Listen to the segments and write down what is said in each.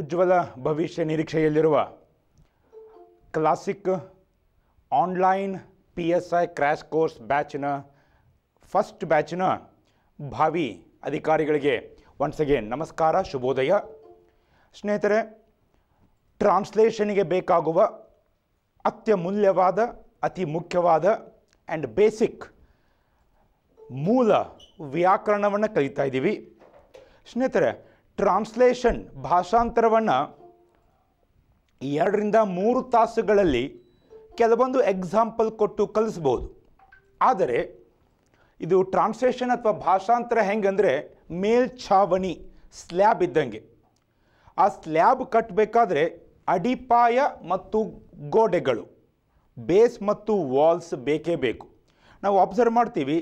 ಉಜ್ವಲ ಭವಿಷ್ಯ ನಿರೀಕ್ಷೆಯಲ್ಲಿರುವ Classic online P S I crash course ಬ್ಯಾಚಿನ ಫಸ್ಟ್ ಬ್ಯಾಚಿನ ಭಾವಿ ಅಧಿಕಾರಿಗಳಿಗೆ ಒನ್ಸ್ ಅಗೇನ್ ನಮಸ್ಕಾರ ಶುಭೋದಯ ಸ್ನೇಹಿತರೆ ಟ್ರಾನ್ಸ್ಲೇಷನಿಗೆ ಬೇಕಾಗುವ ಅತ್ಯಮೂಲ್ಯವಾದ ಅತಿ ಮುಖ್ಯವಾದ ಆ್ಯಂಡ್ ಬೇಸಿಕ್ ಮೂಲ ವ್ಯಾಕರಣವನ್ನು ಕಲಿತಾ ಇದ್ದೀವಿ ಸ್ನೇಹಿತರೆ ಟ್ರಾನ್ಸ್ಲೇಷನ್ ಭಾಷಾಂತರವನ್ನು ಎರಡರಿಂದ ಮೂರು ತಾಸುಗಳಲ್ಲಿ ಕೆಲವೊಂದು ಎಕ್ಸಾಂಪಲ್ ಕೊಟ್ಟು ಕಲಿಸ್ಬೋದು ಆದರೆ ಇದು ಟ್ರಾನ್ಸ್ಲೇಷನ್ ಅಥವಾ ಭಾಷಾಂತರ ಹೆಂಗಂದರೆ ಮೇಲ್ಛಾವಣಿ ಸ್ಲ್ಯಾಬ್ ಇದ್ದಂಗೆ ಆ ಸ್ಲ್ಯಾಬ್ ಕಟ್ಟಬೇಕಾದ್ರೆ ಅಡಿಪಾಯ ಮತ್ತು ಗೋಡೆಗಳು ಬೇಸ್ ಮತ್ತು ವಾಲ್ಸ್ ಬೇಕೇ ಬೇಕು ನಾವು ಅಬ್ಸರ್ವ್ ಮಾಡ್ತೀವಿ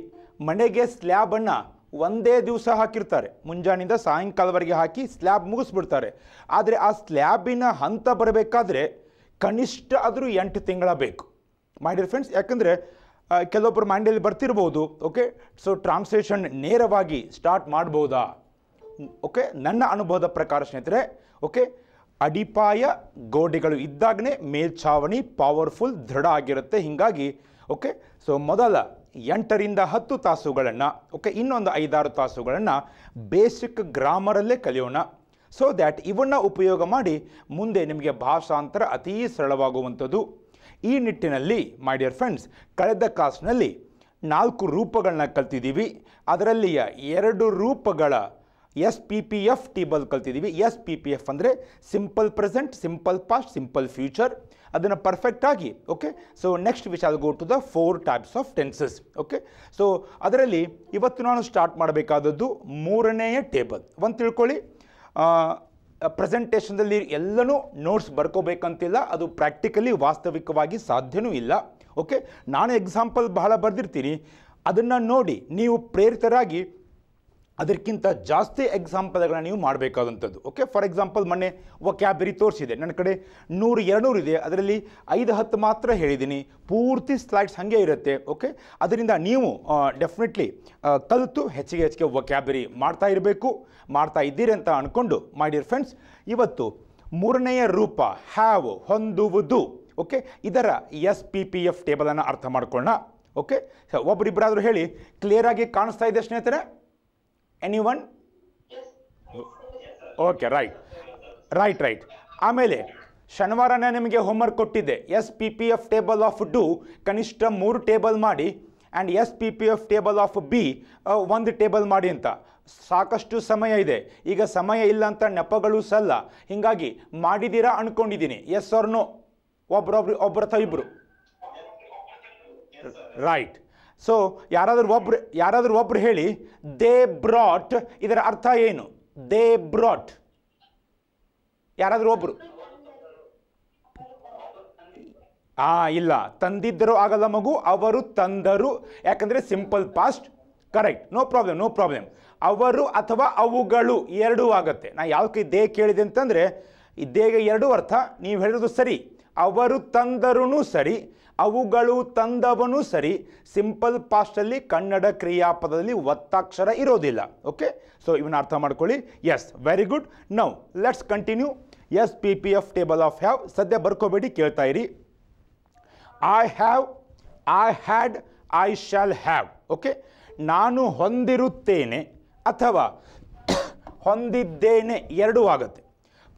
ಮನೆಗೆ ಸ್ಲ್ಯಾಬನ್ನು ಒಂದೇ ದಿವಸ ಹಾಕಿರ್ತಾರೆ ಮುಂಜಾನೆಯಿಂದ ಸಾಯಂಕಾಲವರೆಗೆ ಹಾಕಿ ಸ್ಲ್ಯಾಬ್ ಮುಗಿಸ್ಬಿಡ್ತಾರೆ ಆದರೆ ಆ ಸ್ಲ್ಯಾಬಿನ ಹಂತ ಬರಬೇಕಾದ್ರೆ ಕನಿಷ್ಠ ಆದರೂ ಎಂಟು ತಿಂಗಳ ಬೇಕು ಮಾಡಿರ್ ಫ್ರೆಂಡ್ಸ್ ಯಾಕಂದರೆ ಕೆಲವೊಬ್ಬರು ಮೈಂಡಲ್ಲಿ ಬರ್ತಿರ್ಬೋದು ಓಕೆ ಸೊ ಟ್ರಾನ್ಸ್ಲೇಷನ್ ನೇರವಾಗಿ ಸ್ಟಾರ್ಟ್ ಮಾಡ್ಬೋದಾ ಓಕೆ ನನ್ನ ಅನುಭವದ ಪ್ರಕಾರ ಸ್ನೇಹಿತರೆ ಓಕೆ ಅಡಿಪಾಯ ಗೋಡೆಗಳು ಇದ್ದಾಗಲೇ ಮೇಲ್ಛಾವಣಿ ಪವರ್ಫುಲ್ ದೃಢ ಆಗಿರುತ್ತೆ ಹೀಗಾಗಿ ಓಕೆ ಸೊ ಮೊದಲ ಎಂಟರಿಂದ ಹತ್ತು ತಾಸುಗಳನ್ನು ಓಕೆ ಇನ್ನೊಂದು ಐದಾರು ತಾಸುಗಳನ್ನು ಬೇಸಿಕ್ ಗ್ರಾಮರಲ್ಲೇ ಕಲಿಯೋಣ ಸೊ ದ್ಯಾಟ್ ಇವನ್ನು ಉಪಯೋಗ ಮಾಡಿ ಮುಂದೆ ನಿಮಗೆ ಭಾಷಾಂತರ ಅತೀ ಸರಳವಾಗುವಂಥದ್ದು ಈ ನಿಟ್ಟಿನಲ್ಲಿ ಮೈ ಡಿಯರ್ ಫ್ರೆಂಡ್ಸ್ ಕಳೆದ ಕಾಸ್ಟ್ನಲ್ಲಿ ನಾಲ್ಕು ರೂಪಗಳನ್ನ ಕಲ್ತಿದ್ದೀವಿ ಅದರಲ್ಲಿಯ ಎರಡು ರೂಪಗಳ S P P F table ಕಲ್ತಿದ್ದೀವಿ ಎಸ್ ಪಿ ಪಿ ಎಫ್ ಅಂದರೆ simple present simple past simple future ಅದನ್ನು ಪರ್ಫೆಕ್ಟಾಗಿ okay so next which all go to the four types of tenses okay so ಅದರಲ್ಲಿ ಇವತ್ತು ನಾನು ಸ್ಟಾರ್ಟ್ ಮಾಡಬೇಕಾದದ್ದು ಮೂರನೆಯ ಟೇಬಲ್ ಒಂದು ತಿಳ್ಕೊಳ್ಳಿ ಪ್ರೆಸೆಂಟೇಷನ್ದಲ್ಲಿ ಎಲ್ಲನೂ ನೋಟ್ಸ್ ಬರ್ಕೋಬೇಕಂತಿಲ್ಲ ಅದು ಪ್ರಾಕ್ಟಿಕಲಿ ವಾಸ್ತವಿಕವಾಗಿ ಸಾಧ್ಯವೂ ಇಲ್ಲ ಓಕೆ ನಾನು ಎಕ್ಸಾಂಪಲ್ ಬಹಳ ಬರೆದಿರ್ತೀನಿ ಅದನ್ನು ನೋಡಿ ನೀವು ಪ್ರೇರಿತರಾಗಿ ಅದಕ್ಕಿಂತ ಜಾಸ್ತಿ ಎಕ್ಸಾಂಪಲ್ಗಳನ್ನ ನೀವು ಮಾಡಬೇಕಾದಂಥದ್ದು ಓಕೆ ಫಾರ್ ಎಕ್ಸಾಂಪಲ್ ಮೊನ್ನೆ ವಕ್ಯಾಬರಿ ತೋರಿಸಿದೆ ನನ್ನ ಕಡೆ ನೂರು ಎರಡುನೂರು ಇದೆ ಅದರಲ್ಲಿ ಐದು ಹತ್ತು ಮಾತ್ರ ಹೇಳಿದ್ದೀನಿ ಪೂರ್ತಿ ಸ್ಲೈಡ್ಸ್ ಹಾಗೆ ಇರುತ್ತೆ ಓಕೆ ಅದರಿಂದ ನೀವು ಡೆಫಿನೆಟ್ಲಿ ಕಲಿತು ಹೆಚ್ಚಿಗೆ ಹೆಚ್ಚಿಗೆ ವಕ್ಯಾಬರಿ ಮಾಡ್ತಾ ಇರಬೇಕು ಮಾಡ್ತಾ ಇದ್ದೀರಿ ಅಂತ ಅಂದ್ಕೊಂಡು ಮೈ ಡಿಯರ್ ಫ್ರೆಂಡ್ಸ್ ಇವತ್ತು ಮೂರನೆಯ ರೂಪ ಹ್ಯಾವ್ ಹೊಂದುವುದು ಓಕೆ ಇದರ ಎಸ್ ಪಿ ಪಿ ಎಫ್ ಟೇಬಲನ್ನು ಅರ್ಥ ಮಾಡ್ಕೊಳ್ಳೋಣ ಓಕೆ ಒಬ್ಬರಿಬ್ಬರಾದರೂ ಹೇಳಿ ಕ್ಲಿಯರಾಗಿ ಕಾಣಿಸ್ತಾ ಇದೆ ಸ್ನೇಹಿತರೆ anyone okay right right right ಆಮೇಲೆ ಶನಿವಾರನೇ ನಿಮಗೆ ಹೋಮ್ವರ್ಕ್ ಕೊಟ್ಟಿದ್ದೆ S P P F table of do ಕನಿಷ್ಠ ಮೂರು ಟೇಬಲ್ ಮಾಡಿ and S P P F table of be ಒಂದು ಟೇಬಲ್ ಮಾಡಿ ಅಂತ ಸಾಕಷ್ಟು ಸಮಯ ಇದೆ ಈಗ ಸಮಯ ಇಲ್ಲ ಅಂತ ನೆಪಗಳು ಸಲ್ಲ ಹೀಗಾಗಿ ಮಾಡಿದ್ದೀರಾ ಅಂದ್ಕೊಂಡಿದ್ದೀನಿ ಎಸ್ ಅವ್ರನ್ನೋ ಒಬ್ರೊಬ್ರು ಒಬ್ಬರ ಅಥವಾ ಇಬ್ಬರು ರೈಟ್ ಸೊ ಯಾರಾದರೂ ಒಬ್ರು ಯಾರಾದರೂ ಒಬ್ರು ಹೇಳಿ ದೇ ಬ್ರಾಟ್ ಇದರ ಅರ್ಥ ಏನು ದೇ ಬ್ರಾಟ್ ಯಾರಾದರೂ ಒಬ್ರು ಆ ಇಲ್ಲ ತಂದಿದ್ದರೂ ಆಗಲ್ಲ ಮಗು ಅವರು ತಂದರು ಯಾಕಂದರೆ simple past correct no problem no problem ಅವರು ಅಥವಾ ಅವುಗಳು ಎರಡೂ ಆಗುತ್ತೆ ನಾ ಯಾಕೆ ದೇ ಕೇಳಿದೆ ಅಂತಂದರೆ ಈ ದೇಗೆ ಎರಡೂ ಅರ್ಥ ನೀವು ಹೇಳೋದು ಸರಿ ಅವರು ತಂದರೂ ಸರಿ ಅವುಗಳು ತಂದವನು ಸರಿ ಸಿಂಪಲ್ ಪಾಸ್ಟಲ್ಲಿ ಕನ್ನಡ ಕ್ರಿಯಾಪದದಲ್ಲಿ ಒತ್ತಾಕ್ಷರ ಇರೋದಿಲ್ಲ ಓಕೆ ಸೊ ಇವನ್ನ ಅರ್ಥ ಮಾಡ್ಕೊಳ್ಳಿ yes very good now let's continue S P P F table of have ಸದ್ಯ ಬರ್ಕೋಬೇಡಿ ಕೇಳ್ತಾ ಇರಿ I have I had I shall have okay ನಾನು ಹೊಂದಿರುತ್ತೇನೆ ಅಥವಾ ಹೊಂದಿದ್ದೇನೆ ಎರಡೂ ಆಗುತ್ತೆ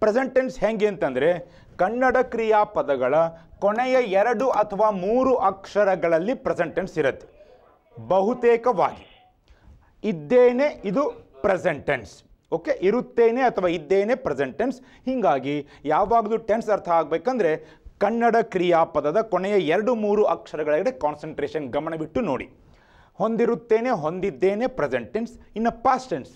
ಪ್ರೆಸೆಂಟೆನ್ಸ್ ಹೆಂಗೆ ಅಂತಂದರೆ ಕನ್ನಡ ಕ್ರಿಯಾಪದಗಳ ಕೊನೆಯ ಎರಡು ಅಥವಾ ಮೂರು ಅಕ್ಷರಗಳಲ್ಲಿ ಪ್ರೆಸೆಂಟೆನ್ಸ್ ಇರುತ್ತೆ ಬಹುತೇಕವಾಗಿ ಇದ್ದೇನೆ ಇದು ಪ್ರೆಸೆಂಟೆನ್ಸ್ ಓಕೆ ಇರುತ್ತೇನೆ ಅಥವಾ ಇದ್ದೇನೆ ಪ್ರೆಸೆಂಟೆನ್ಸ್ ಹೀಗಾಗಿ ಯಾವಾಗಲೂ ಟೆನ್ಸ್ ಅರ್ಥ ಆಗಬೇಕಂದ್ರೆ ಕನ್ನಡ ಕ್ರಿಯಾಪದದ ಕೊನೆಯ ಎರಡು ಮೂರು ಅಕ್ಷರಗಳಿಗೆ ಕಾನ್ಸಂಟ್ರೇಷನ್ ಗಮನವಿಟ್ಟು ನೋಡಿ ಹೊಂದಿರುತ್ತೇನೆ ಹೊಂದಿದ್ದೇನೆ ಪ್ರೆಸೆಂಟೆನ್ಸ್ ಟೆನ್ಸ್ ಇನ್ನು ಪಾಸ್ಟ್ ಟೆನ್ಸ್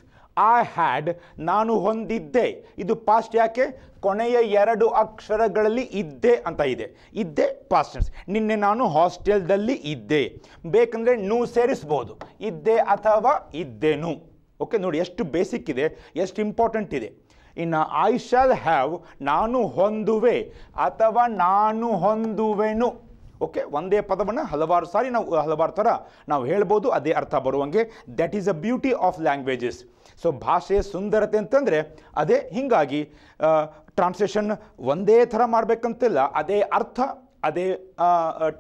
ಐ ಹ್ಯಾಡ್ ನಾನು ಹೊಂದಿದ್ದೆ ಇದು ಪಾಸ್ಟ್ ಯಾಕೆ ಕೊನೆಯ ಎರಡು ಅಕ್ಷರಗಳಲ್ಲಿ ಇದ್ದೆ ಅಂತ ಇದೆ ಇದ್ದೆ ಪಾಸ್ಟೆನ್ಸ್ ನಿನ್ನೆ ನಾನು ಹಾಸ್ಟೆಲ್ದಲ್ಲಿ ಇದ್ದೆ ಬೇಕಂದರೆ ನೂ ಸೇರಿಸ್ಬೋದು ಇದ್ದೆ ಅಥವಾ ಇದ್ದೇನು ಓಕೆ ನೋಡಿ ಎಷ್ಟು ಬೇಸಿಕ್ ಇದೆ ಎಷ್ಟು ಇಂಪಾರ್ಟೆಂಟ್ ಇದೆ ಇನ್ನು ಐ ಶಾಲ್ ಹ್ಯಾವ್ ನಾನು ಹೊಂದುವೆ ಅಥವಾ ನಾನು ಹೊಂದುವೆನು ಓಕೆ ಒಂದೇ ಪದವನ್ನು ಹಲವಾರು ಸಾರಿ ನಾವು ಹಲವಾರು ಥರ ನಾವು ಹೇಳ್ಬೋದು ಅದೇ ಅರ್ಥ ಬರುವಂಗೆ that is a beauty of languages so ಭಾಷೆಯ ಸುಂದರತೆ ಅಂತಂದರೆ ಅದೇ ಹೀಗಾಗಿ ಟ್ರಾನ್ಸ್ಲೇಷನ್ ಒಂದೇ ಥರ ಮಾಡಬೇಕಂತಿಲ್ಲ ಅದೇ ಅರ್ಥ ಅದೇ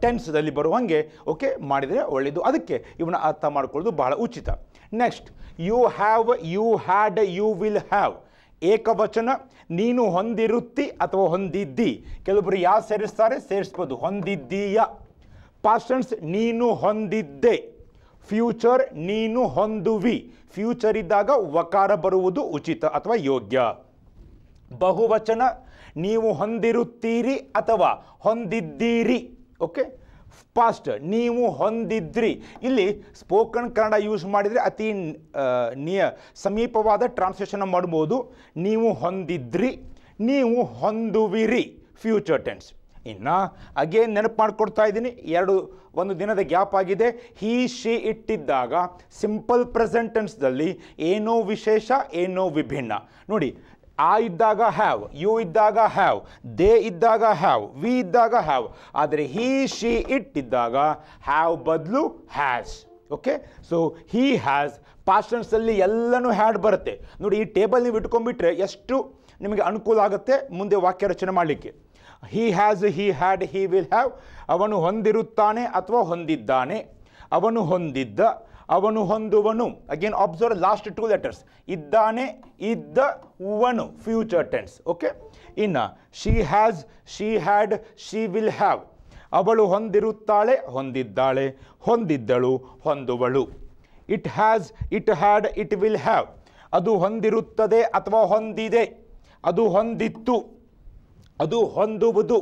ಟೆನ್ಸ್ದಲ್ಲಿ ಬರುವಂಗೆ ಓಕೆ ಮಾಡಿದರೆ ಒಳ್ಳೆಯದು ಅದಕ್ಕೆ ಇವನ್ನ ಅರ್ಥ ಮಾಡ್ಕೊಳ್ಳೋದು ಬಹಳ ಉಚಿತ next you have you had you will have ಏಕವಚನ ನೀನು ಹೊಂದಿರುತ್ತಿ ಅಥವಾ ಹೊಂದಿದ್ದಿ ಕೆಲವೊಬ್ಬರು ಯಾವ ಸೇರಿಸ್ತಾರೆ ಸೇರಿಸ್ಬೋದು ಹೊಂದಿದ್ದೀಯ ಪಾಸ್ಟನ್ಸ್ ನೀನು ಹೊಂದಿದ್ದೆ ಫ್ಯೂಚರ್ ನೀನು ಹೊಂದುವಿ ಫ್ಯೂಚರ್ ಇದ್ದಾಗ ವಕಾರ ಬರುವುದು ಉಚಿತ ಅಥವಾ ಯೋಗ್ಯ ಬಹುವಚನ ನೀವು ಹೊಂದಿರುತ್ತೀರಿ ಅಥವಾ ಹೊಂದಿದ್ದೀರಿ ಓಕೆ ಪಾಸ್ಟ್ ನೀವು ಹೊಂದಿದ್ರಿ ಇಲ್ಲಿ ಸ್ಪೋಕನ್ ಕನ್ನಡ ಯೂಸ್ ಮಾಡಿದರೆ ಅತಿ ನಿಯ ಸಮೀಪವಾದ ಟ್ರಾನ್ಸ್ಲೇಷನ್ ಮಾಡ್ಬೋದು ನೀವು ಹೊಂದಿದ್ರಿ ನೀವು ಹೊಂದುವಿರಿ ಫ್ಯೂಚರ್ ಟೆನ್ಸ್ ಇನ್ನು ಅಗೇನ್ ನೆನಪು ಮಾಡಿಕೊಡ್ತಾ ಇದ್ದೀನಿ ಎರಡು ಒಂದು ದಿನದ ಗ್ಯಾಪ್ ಆಗಿದೆ ಹೀ ಶಿ ಇಟ್ಟಿದ್ದಾಗ ಸಿಂಪಲ್ ಪ್ರೆಸೆಂಟೆನ್ಸ್ದಲ್ಲಿ ಏನೋ ವಿಶೇಷ ಏನೋ ವಿಭಿನ್ನ ನೋಡಿ ಆ ಇದ್ದಾಗ ಹ್ಯಾವ್ ಯು ಇದ್ದಾಗ ಹ್ಯಾವ್ ದೇ ಇದ್ದಾಗ ಹ್ಯಾವ್ ವಿ ಇದ್ದಾಗ ಹ್ಯಾವ್ ಆದರೆ ಹೀ ಶಿ ಇಟ್ ಇದ್ದಾಗ ಹ್ಯಾವ್ ಬದಲು has okay so he has ಅಲ್ಲಿ ಎಲ್ಲನೂ ಹ್ಯಾಡ್ ಬರುತ್ತೆ ನೋಡಿ ಈ ಟೇಬಲ್ ನೀವು ಇಟ್ಕೊಂಡ್ಬಿಟ್ರೆ ಎಷ್ಟು ನಿಮಗೆ ಅನುಕೂಲ ಆಗುತ್ತೆ ಮುಂದೆ ವಾಕ್ಯ ರಚನೆ ಮಾಡಲಿಕ್ಕೆ he has he had he will have ಅವನು ಹೊಂದಿರುತ್ತಾನೆ ಅಥವಾ ಹೊಂದಿದ್ದಾನೆ ಅವನು ಹೊಂದಿದ್ದ ಅವನು ಹೊಂದುವನು again observe last two letters ಇದ್ದಾನೆ ಇದ್ದವನು ಫ್ಯೂಚರ್ ಟೆನ್ಸ್ ಓಕೆ ಇನ್ನು she has she had she will have ಅವಳು ಹೊಂದಿರುತ್ತಾಳೆ ಹೊಂದಿದ್ದಾಳೆ ಹೊಂದಿದ್ದಳು ಹೊಂದುವಳು it has it had it will have ಅದು ಹೊಂದಿರುತ್ತದೆ ಅಥವಾ ಹೊಂದಿದೆ ಅದು ಹೊಂದಿತ್ತು ಅದು ಹೊಂದುವುದು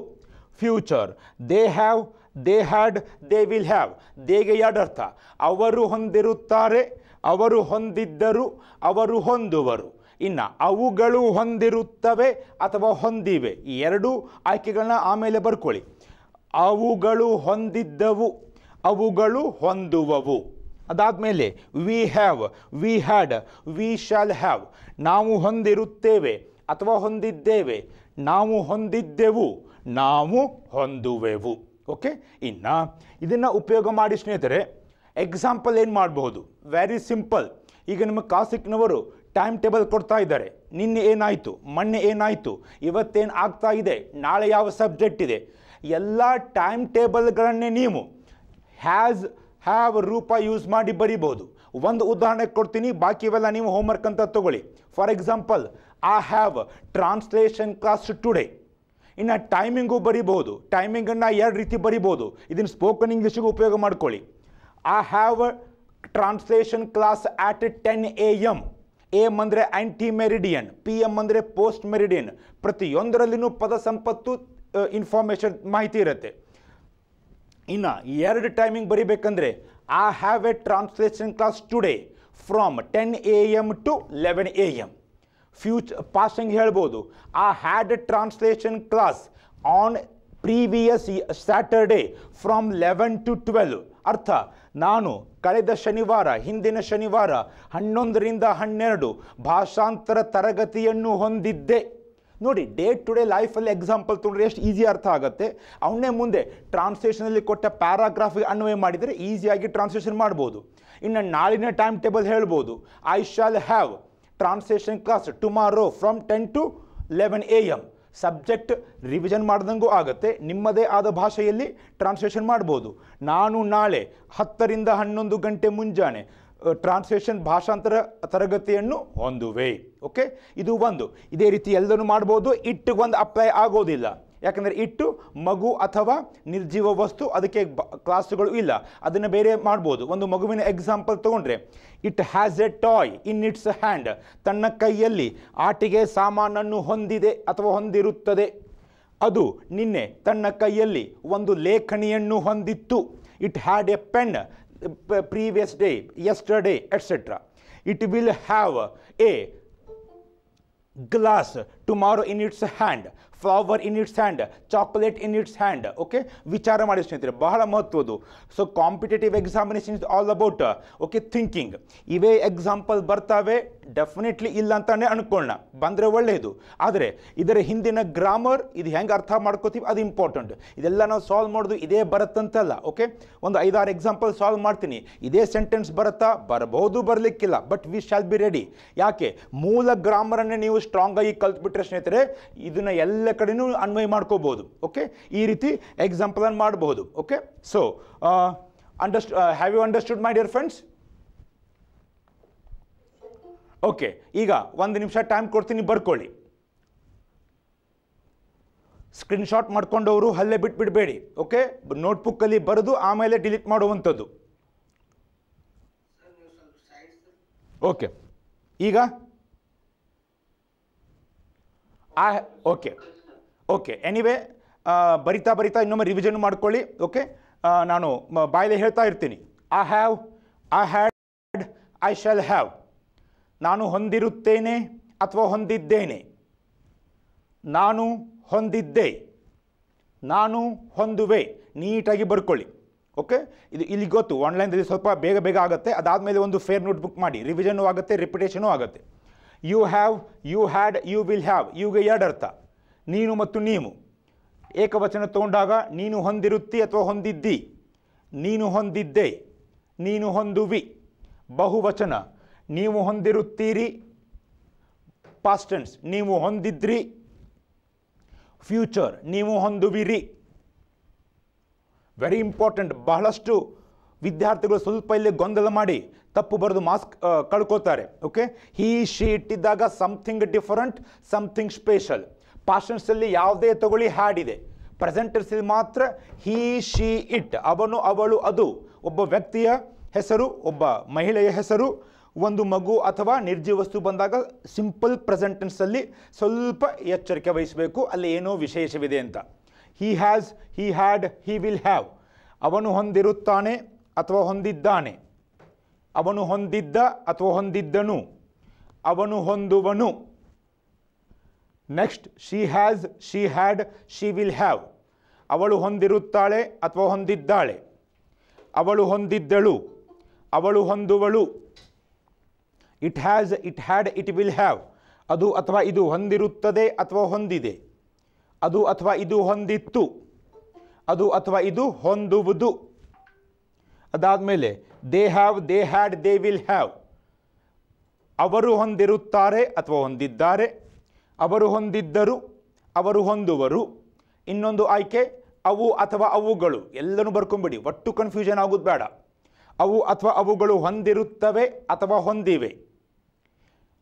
future they have they had they will have ದೇಗೆ ಅರ್ಥ ಅವರು ಹೊಂದಿರುತ್ತಾರೆ ಅವರು ಹೊಂದಿದ್ದರು ಅವರು ಹೊಂದುವರು ಇನ್ನು ಅವುಗಳು ಹೊಂದಿರುತ್ತವೆ ಅಥವಾ ಹೊಂದಿವೆ ಈ ಎರಡೂ ಆಯ್ಕೆಗಳನ್ನ ಆಮೇಲೆ ಬರ್ಕೊಳ್ಳಿ ಅವುಗಳು ಹೊಂದಿದ್ದವು ಅವುಗಳು ಹೊಂದುವವು ಅದಾದಮೇಲೆ we have we had we shall have ನಾವು ಹೊಂದಿರುತ್ತೇವೆ ಅಥವಾ ಹೊಂದಿದ್ದೇವೆ ನಾವು ಹೊಂದಿದ್ದೆವು ನಾವು ಹೊಂದುವೆವು ಓಕೆ ಇನ್ನು ಇದನ್ನು ಉಪಯೋಗ ಮಾಡಿ ಸ್ನೇಹಿತರೆ ಎಕ್ಸಾಂಪಲ್ ಏನು ಮಾಡಬಹುದು ವೆರಿ ಸಿಂಪಲ್ ಈಗ ನಿಮಗೆ ಕಾಸಿಕ್ನವರು ಟೈಮ್ ಟೇಬಲ್ ಕೊಡ್ತಾ ಇದ್ದಾರೆ ನಿನ್ನೆ ಏನಾಯಿತು ಮೊನ್ನೆ ಏನಾಯಿತು ಇವತ್ತೇನು ಆಗ್ತಾ ಇದೆ ನಾಳೆ ಯಾವ ಸಬ್ಜೆಕ್ಟ್ ಇದೆ ಎಲ್ಲ ಟೈಮ್ ಟೇಬಲ್ಗಳನ್ನೇ ನೀವು ಹ್ಯಾಸ್ ಹ್ಯಾವ್ ರೂಪ ಯೂಸ್ ಮಾಡಿ ಬರಿಬೋದು ಒಂದು ಉದಾಹರಣೆ ಕೊಡ್ತೀನಿ ಬಾಕಿವೆಲ್ಲ ನೀವು ಹೋಮ್ವರ್ಕ್ ಅಂತ ತಗೊಳ್ಳಿ for example I have translation class today ಇನ್ನು ಟೈಮಿಂಗು ಬರಿಬೋದು ಟೈಮಿಂಗನ್ನು ಎರಡು ರೀತಿ ಬರಿಬೋದು ಇದನ್ನು ಸ್ಪೋಕನ್ ಇಂಗ್ಲೀಷಿಗೂ ಉಪಯೋಗ ಮಾಡ್ಕೊಳ್ಳಿ I have a translation class at ten A M M ಅಂದರೆ ಆ್ಯಂಟಿ ಮೆರಿಡಿಯನ್ ಪಿ ಎಮ್ ಅಂದರೆ ಪೋಸ್ಟ್ ಮೆರಿಡಿಯನ್ ಪ್ರತಿಯೊಂದರಲ್ಲಿನೂ ಪದ ಸಂಪತ್ತು ಇನ್ಫಾರ್ಮೇಷನ್ ಮಾಹಿತಿ ಇರುತ್ತೆ ಇನ್ನು ಎರಡು ಟೈಮಿಂಗ್ ಬರಿಬೇಕಂದ್ರೆ I have a translation class today from ten A M to eleven A M ಫ್ಯೂಚ್ ಪಾಸ್ಟಿಂಗ್ ಹೇಳ್ಬೋದು ಆ had translation class on previous Saturday from eleven to twelve ಅರ್ಥ ನಾನು ಕಳೆದ ಶನಿವಾರ ಹಿಂದಿನ ಶನಿವಾರ ಹನ್ನೊಂದರಿಂದ ಹನ್ನೆರಡು ಭಾಷಾಂತರ ತರಗತಿಯನ್ನು ಹೊಂದಿದ್ದೆ ನೋಡಿ ಡೇ ಟು ಡೇ ಲೈಫಲ್ಲಿ ಎಕ್ಸಾಂಪಲ್ ತೊಗೊಂಡ್ರೆ ಎಷ್ಟು ಈಸಿ ಅರ್ಥ ಆಗುತ್ತೆ ಅವನ್ನೇ ಮುಂದೆ ಟ್ರಾನ್ಸ್ಲೇಷನಲ್ಲಿ ಕೊಟ್ಟ ಪ್ಯಾರಾಗ್ರಾಫಿಗೆ ಅನ್ವಯ ಮಾಡಿದರೆ ಈಸಿಯಾಗಿ ಟ್ರಾನ್ಸ್ಲೇಷನ್ ಮಾಡ್ಬೋದು ಇನ್ನು ನಾಳಿನ ಟೈಮ್ ಟೇಬಲ್ ಹೇಳ್ಬೋದು I shall have translation class tomorrow from ten to eleven A M subject revision ಮಾಡ್ದಂಗೂ ಆಗುತ್ತೆ ನಿಮ್ಮದೇ ಆದ ಭಾಷೆಯಲ್ಲಿ ಟ್ರಾನ್ಸ್ಲೇಷನ್ ಮಾಡ್ಬೋದು ನಾನು ನಾಳೆ ಹತ್ತರಿಂದ ಹನ್ನೊಂದು ಗಂಟೆ ಮುಂಜಾನೆ ಟ್ರಾನ್ಸ್ಲೇಷನ್ ಭಾಷಾಂತರ ತರಗತಿಯನ್ನು ಹೊಂದುವೆ ಓಕೆ ಇದು ಒಂದು ಇದೇ ರೀತಿ ಎಲ್ಲರೂ ಮಾಡ್ಬೋದು ಇಟ್ಟಿಗೆ ಒಂದು ಅಪ್ಲೈ ಆಗೋದಿಲ್ಲ ಯಾಕಂದರೆ ಇಟ್ಟು ಮಗು ಅಥವಾ ನಿರ್ಜೀವ ವಸ್ತು ಅದಕ್ಕೆ ಕ್ಲಾಸುಗಳು ಇಲ್ಲ ಅದನ್ನು ಬೇರೆ ಮಾಡ್ಬೋದು ಒಂದು ಮಗುವಿನ ಎಕ್ಸಾಂಪಲ್ ತೊಗೊಂಡ್ರೆ it has a toy in its hand ತನ್ನ ಕೈಯಲ್ಲಿ ಆಟಿಗೆ ಸಾಮಾನನ್ನು ಹೊಂದಿದೆ ಅಥವಾ ಹೊಂದಿರುತ್ತದೆ ಅದು ನಿನ್ನೆ ತನ್ನ ಕೈಯಲ್ಲಿ ಒಂದು ಲೇಖನಿಯನ್ನು ಹೊಂದಿತ್ತು it had a pen previous day day etcetera it will have a glass tomorrow in its hand flower in its hand chocolate in its hand okay ವಿಚಾರ ಮಾಡಿ ಸ್ನೇಹಿತರೆ ಬಹಳ ಮಹತ್ವದ್ದು so competitive examination is all about okay thinking ಇವೇ example ಬರ್ತಾವೆ definitely ಇಲ್ಲ ಅಂತಾನೆ ಅನ್ಕೊಳ್ಳೋಣ ಬಂದರೆ ಒಳ್ಳೆಯದು ಆದರೆ ಇದರ ಹಿಂದಿನ ಗ್ರಾಮರ್ ಇದು ಹೆಂಗೆ ಅರ್ಥ ಮಾಡ್ಕೋತೀವಿ ಅದು ಇಂಪಾರ್ಟೆಂಟ್ ಇದೆಲ್ಲ ನಾವು ಸಾಲ್ವ್ ಮಾಡೋದು ಇದೇ ಬರುತ್ತಂತಲ್ಲ ಓಕೆ ಒಂದು ಐದಾರು ಎಕ್ಸಾಂಪಲ್ ಸಾಲ್ವ್ ಮಾಡ್ತೀನಿ ಇದೇ ಸೆಂಟೆನ್ಸ್ ಬರುತ್ತಾ ಬರಬಹುದು ಬರಲಿಕ್ಕಿಲ್ಲ but we shall be ready ಯಾಕೆ ಮೂಲ ಗ್ರಾಮರನ್ನೇ ನೀವು ಸ್ಟ್ರಾಂಗಾಗಿ ಕಲ್ತ್ಬಿಟ್ರೆ ಸ್ನೇಹಿತರೆ ಇದನ್ನು ಎಲ್ಲ ಎಲ್ಲ ಕಡೆನೂ ಅನ್ವಯ ಮಾಡ್ಕೋಬೋದು ಓಕೆ ಈ ರೀತಿ ಎಕ್ಸಾಂಪಲನ್ನು ಮಾಡಬಹುದು okay so understand have you understood my dear friends okay ಈಗ ಒಂದು ನಿಮಿಷ ಟೈಮ್ ಕೊಡ್ತೀನಿ ಬರ್ಕೊಳ್ಳಿ ಸ್ಕ್ರೀನ್ಶಾಟ್ ಮಾಡ್ಕೊಂಡವರು ಹಲ್ಲೆ ಬಿಟ್ಬಿಡಬೇಡಿ ಓಕೆ ನೋಟ್ಬುಕ್ ಅಲ್ಲಿ ಬರೆದು ಆಮೇಲೆ ಡಿಲೀಟ್ ಮಾಡುವಂಥದ್ದು ಓಕೆ ಈಗ ಆ ಓಕೆ ಓಕೆ ಎನಿವೆ ಬರಿತಾ ಬರಿತಾ ಇನ್ನೊಮ್ಮೆ ರಿವಿಷನ್ ಮಾಡ್ಕೊಳ್ಳಿ ಓಕೆ ನಾನು ಬಾಯಲ್ಲಿ ಹೇಳ್ತಾ ಇರ್ತೀನಿ I have I had I shall have ನಾನು ಹೊಂದಿರುತ್ತೇನೆ ಅಥವಾ ಹೊಂದಿದ್ದೇನೆ ನಾನು ಹೊಂದಿದ್ದೆ ನಾನು ಹೊಂದುವೆ ನೀಟಾಗಿ ಬರ್ಕೊಳ್ಳಿ ಓಕೆ ಇದು ಇಲ್ಲಿ ಗೊತ್ತು ಆನ್ಲೈನ್ದಲ್ಲಿ ಸ್ವಲ್ಪ ಬೇಗ ಬೇಗ ಆಗುತ್ತೆ ಅದಾದಮೇಲೆ ಒಂದು ಫೇರ್ ನೋಟ್ ಬುಕ್ ಮಾಡಿ ರಿವಿಷನು ಆಗುತ್ತೆ ರಿಪಿಟೇಷನೂ ಆಗುತ್ತೆ you have you had you will have ಯುಗೆ ಎರಡು ಅರ್ಥ ನೀನು ಮತ್ತು ನೀವು ಏಕವಚನ ತಗೊಂಡಾಗ ನೀನು ಹೊಂದಿರುತ್ತಿ ಅಥವಾ ಹೊಂದಿದ್ದಿ ನೀನು ಹೊಂದಿದ್ದೆ ನೀನು ಹೊಂದುವಿ ಬಹುವಚನ ನೀವು ಹೊಂದಿರುತ್ತೀರಿ ಪಾಸ್ಟೆನ್ಸ್ ನೀವು ಹೊಂದಿದ್ರಿ ಫ್ಯೂಚರ್ ನೀವು ಹೊಂದುವಿರಿ ವೆರಿ ಇಂಪಾರ್ಟೆಂಟ್ ಬಹಳಷ್ಟು ವಿದ್ಯಾರ್ಥಿಗಳು ಸ್ವಲ್ಪ ಇಲ್ಲಿ ಗೊಂದಲ ಮಾಡಿ ತಪ್ಪು ಬರೆದು ಮಾಸ್ಕ್ ಕಳ್ಕೊತಾರೆ ಓಕೆ ಹೀ ಶೀ ಇಟ್ಟಿದ್ದಾಗ ಸಮ್ಥಿಂಗ್ ಡಿಫರೆಂಟ್ ಸಮಥಿಂಗ್ ಸ್ಪೆಷಲ್ ಅಲ್ಲಿ ಯಾವುದೇ ತಗೊಳ್ಳಿ ಹಾಡಿದೆ ಪ್ರೆಸೆಂಟರ್ಸಲ್ಲಿ ಮಾತ್ರ ಹೀ ಶಿ ಇಟ್ ಅವನು ಅವಳು ಅದು ಒಬ್ಬ ವ್ಯಕ್ತಿಯ ಹೆಸರು ಒಬ್ಬ ಮಹಿಳೆಯ ಹೆಸರು ಒಂದು ಮಗು ಅಥವಾ ನಿರ್ಜೀವ ವಸ್ತು ಬಂದಾಗ ಸಿಂಪಲ್ ಪ್ರೆಸೆಂಟೆನ್ಸಲ್ಲಿ ಸ್ವಲ್ಪ ಎಚ್ಚರಿಕೆ ವಹಿಸಬೇಕು ಅಲ್ಲಿ ಏನೋ ವಿಶೇಷವಿದೆ ಅಂತ he has he had he will have ಅವನು ಹೊಂದಿರುತ್ತಾನೆ ಅಥವಾ ಹೊಂದಿದ್ದಾನೆ ಅವನು ಹೊಂದಿದ್ದ ಅಥವಾ ಹೊಂದಿದ್ದನು ಅವನು ಹೊಂದುವನು next she has she had she will have ಅವಳು ಹೊಂದಿರುತ್ತಾಳೆ ಅಥವಾ ಹೊಂದಿದ್ದಾಳೆ ಅವಳು ಹೊಂದಿದ್ದಳು ಅವಳು ಹೊಂದುವಳು it has it had it will have ಅದು ಅಥವಾ ಇದು ಹೊಂದಿರುತ್ತದೆ ಅಥವಾ ಹೊಂದಿದೆ ಅದು ಅಥವಾ ಇದು ಹೊಂದಿತ್ತು ಅದು ಅಥವಾ ಇದು ಹೊಂದುವುದು ಅದಾದಮೇಲೆ they have they had they will have ಅವರು ಹೊಂದಿರುತ್ತಾರೆ ಅಥವಾ ಹೊಂದಿದ್ದಾರೆ ಅವರು ಹೊಂದಿದ್ದರು ಅವರು ಹೊಂದುವರು ಇನ್ನೊಂದು ಆಯ್ಕೆ ಅವು ಅಥವಾ ಅವುಗಳು ಎಲ್ಲರೂ ಬರ್ಕೊಂಬಿಡಿ ಒಟ್ಟು ಕನ್ಫ್ಯೂಷನ್ ಆಗೋದು ಬೇಡ ಅವು ಅಥವಾ ಅವುಗಳು ಹೊಂದಿರುತ್ತವೆ ಅಥವಾ ಹೊಂದಿವೆ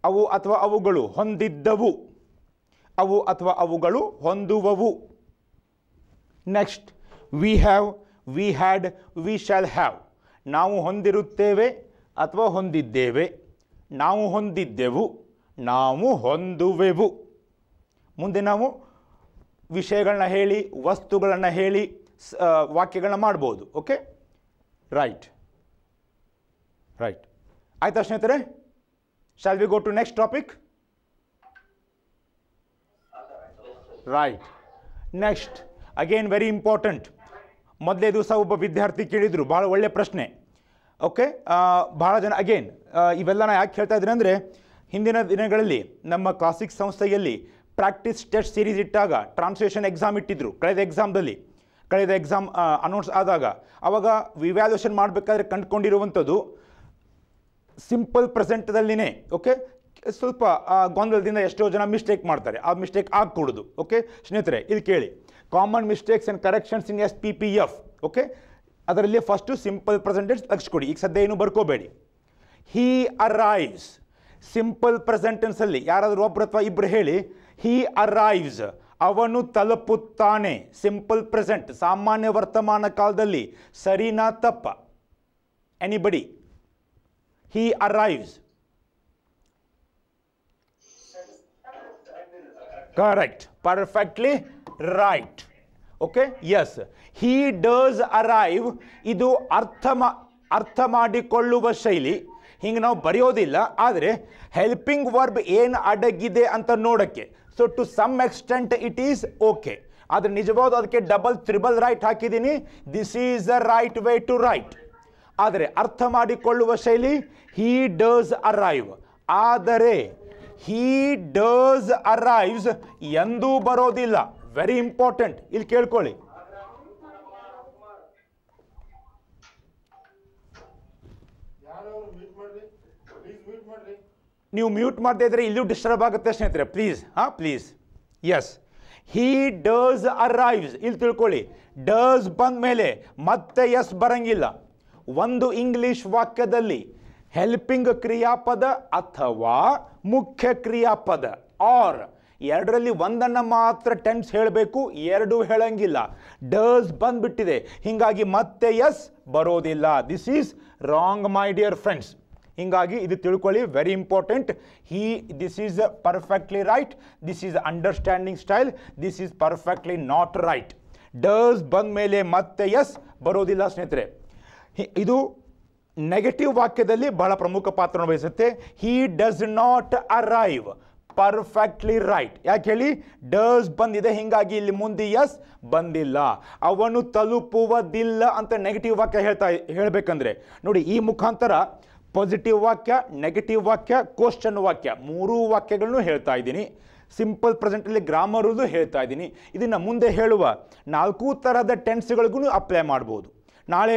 ಅವು ಅಥವಾ ಅವುಗಳು ಹೊಂದಿದ್ದವು ಅವು ಅಥವಾ ಅವುಗಳು ಹೊಂದುವವು next we have we had we shall have ನಾವು ಹೊಂದಿರುತ್ತೇವೆ ಅಥವಾ ಹೊಂದಿದ್ದೇವೆ ನಾವು ಹೊಂದಿದ್ದೆವು ನಾವು ಹೊಂದುವೆವು ಮುಂದೆ ನಾವು ವಿಷಯಗಳನ್ನ ಹೇಳಿ ವಸ್ತುಗಳನ್ನು ಹೇಳಿ ವಾಕ್ಯಗಳನ್ನ ಮಾಡ್ಬೋದು ಓಕೆ ರೈಟ್ ರೈಟ್ ಆಯ್ತಾ ಸ್ನೇಹಿತರೆ shall we go to next topic right next again very important ಮೊದಲೇ ದಿವಸ ಒಬ್ಬ ವಿದ್ಯಾರ್ಥಿ ಕೇಳಿದರು ಭಾಳ ಒಳ್ಳೆಯ ಪ್ರಶ್ನೆ ಓಕೆ ಭಾಳ ಜನ ಅಗೇನ್ ಇವೆಲ್ಲ ನಾನು ಯಾಕೆ ಹೇಳ್ತಾ ಇದ್ದೀನಿ ಅಂದರೆ ಹಿಂದಿನ ದಿನಗಳಲ್ಲಿ ನಮ್ಮ ಕ್ಲಾಸಿಕ್ ಸಂಸ್ಥೆಯಲ್ಲಿ ಪ್ರಾಕ್ಟೀಸ್ ಟೆಸ್ಟ್ ಸೀರೀಸ್ ಇಟ್ಟಾಗ ಟ್ರಾನ್ಸ್ಲೇಷನ್ ಎಕ್ಸಾಮ್ ಇಟ್ಟಿದ್ರು ಕಳೆದ ಎಕ್ಸಾಮ್ದಲ್ಲಿ ಕಳೆದ ಎಕ್ಸಾಮ್ ಅನೌನ್ಸ್ ಆದಾಗ ಆವಾಗ ವಿವ್ಯಾಲ್ಯೂಷನ್ ಮಾಡಬೇಕಾದ್ರೆ ಕಂಡುಕೊಂಡಿರುವಂಥದ್ದು ಸಿಂಪಲ್ ಪ್ರೆಸೆಂಟದಲ್ಲಿನೇ ಓಕೆ ಸ್ವಲ್ಪ ಗೊಂದಲದಿಂದ ಎಷ್ಟೋ ಜನ ಮಿಸ್ಟೇಕ್ ಮಾಡ್ತಾರೆ ಆ ಮಿಸ್ಟೇಕ್ ಆಗಕೂಡದು ಓಕೆ ಸ್ನೇಹಿತರೆ ಇದು ಕೇಳಿ common mistakes and corrections in S P P F okay ಅದರಲ್ಲಿ ಫಸ್ಟು ಸಿಂಪಲ್ ಪ್ರೆಸೆಂಟೇಜ್ ತಗ್ಸ್ಕೊಡಿ ಈಗ ಸದ್ಯ ಏನು ಬರ್ಕೋಬೇಡಿ ಹೀ ಅರೈವ್ಸ್ ಸಿಂಪಲ್ ಪ್ರೆಸೆಂಟೆನ್ಸಲ್ಲಿ ಯಾರಾದರೂ ಒಬ್ಬರು ಅಥವಾ ಇಬ್ಬರು ಹೇಳಿ ಹಿ ಅರೈವ್ಸ್ ಅವನು ತಲುಪುತ್ತಾನೆ ಸಿಂಪಲ್ ಪ್ರೆಸೆಂಟ್ ಸಾಮಾನ್ಯ ವರ್ತಮಾನ ಕಾಲದಲ್ಲಿ ಸರಿನಾ ತಪ್ಪ anybody he arrives correct perfectly right okay yes he does arrive ಇದು ಅರ್ಥ ಅರ್ಥ ಮಾಡಿಕೊಳ್ಳುವ ಶೈಲಿ ಹಿಂಗೆ ನಾವು ಬರೆಯೋದಿಲ್ಲ ಆದರೆ ಹೆಲ್ಪಿಂಗ್ ವರ್ಬ್ ಏನು ಅಡಗಿದೆ ಅಂತ ನೋಡೋಕ್ಕೆ so to some extent it is okay ಆದರೆ ನಿಜವಾದ ಅದಕ್ಕೆ ಡಬಲ್ ತ್ರಿಬಲ್ ರೈಟ್ ಹಾಕಿದ್ದೀನಿ this is a right way to write ಆದರೆ ಅರ್ಥ ಮಾಡಿಕೊಳ್ಳುವ ಶೈಲಿ ಹೀ ಡಸ್ ಅರೈವ್ ಆದರೆ ಹೀ ಡಸ್ ಅರೈವ್ಸ್ ಎಂದೂ ಬರೋದಿಲ್ಲ ವೆರಿ ಇಂಪಾರ್ಟೆಂಟ್ ಇಲ್ಲಿ ಕೇಳ್ಕೊಳ್ಳಿ ನೀವು ಮ್ಯೂಟ್ ಮಾಡ್ತಾ ಇದ್ದರೆ ಇಲ್ಲೂ ಡಿಸ್ಟರ್ಬ್ ಆಗುತ್ತೆ ಸ್ನೇಹಿತರೆ ಪ್ಲೀಸ್ ಹಾಂ please yes he does arrives ಇಲ್ಲಿ ತಿಳ್ಕೊಳ್ಳಿ ಡಸ್ ಬಂದ ಮೇಲೆ ಮತ್ತೆ ಎಸ್ ಬರಂಗಿಲ್ಲ ಒಂದು ಇಂಗ್ಲಿಷ್ ವಾಕ್ಯದಲ್ಲಿ ಹೆಲ್ಪಿಂಗ್ ಕ್ರಿಯಾಪದ ಅಥವಾ ಮುಖ್ಯ ಕ್ರಿಯಾಪದ ಆರ್ ಎರಡರಲ್ಲಿ ಒಂದನ್ನು ಮಾತ್ರ ಟೆನ್ಸ್ ಹೇಳಬೇಕು ಎರಡು ಹೇಳಂಗಿಲ್ಲ ಡಸ್ ಬಂದ್ಬಿಟ್ಟಿದೆ ಹೀಗಾಗಿ ಮತ್ತೆ ಎಸ್ ಬರೋದಿಲ್ಲ this is wrong my dear friends ಹೀಗಾಗಿ ಇದು ತಿಳ್ಕೊಳ್ಳಿ very important he this is perfectly right this is understanding style this is perfectly not right does ಬಂದ ಮೇಲೆ ಮತ್ತೆ ಎಸ್ ಬರೋದಿಲ್ಲ ಸ್ನೇಹಿತರೆ ಇದು ನೆಗೆಟಿವ್ ವಾಕ್ಯದಲ್ಲಿ ಬಹಳ ಪ್ರಮುಖ ಪಾತ್ರವನ್ನು ವಹಿಸುತ್ತೆ he does not arrive perfectly right ಯಾಕೆ ಹೇಳಿ ಡಸ್ ಬಂದಿದೆ ಹಿಂಗಾಗಿ ಇಲ್ಲಿ ಮುಂದೆ ಎಸ್ ಬಂದಿಲ್ಲ ಅವನು ತಲುಪುವುದಿಲ್ಲ ಅಂತ ನೆಗೆಟಿವ್ ವಾಕ್ಯ ಹೇಳ್ತಾ ಹೇಳಬೇಕಂದ್ರೆ ನೋಡಿ ಈ ಮುಖಾಂತರ ಪಾಸಿಟಿವ್ ವಾಕ್ಯ ನೆಗೆಟಿವ್ ವಾಕ್ಯ ಕ್ವಶನ್ ವಾಕ್ಯ ಮೂರೂ ವಾಕ್ಯಗಳನ್ನು ಹೇಳ್ತಾ ಇದ್ದೀನಿ ಸಿಂಪಲ್ ಪ್ರೆಸೆಂಟಲ್ಲಿ ಗ್ರಾಮರದು ಹೇಳ್ತಾ ಇದ್ದೀನಿ ಇದನ್ನು ಮುಂದೆ ಹೇಳುವ ನಾಲ್ಕು ಥರದ ಟೆನ್ಸ್ಗಳಿಗೂ ಅಪ್ಲೈ ಮಾಡ್ಬೋದು ನಾಳೆ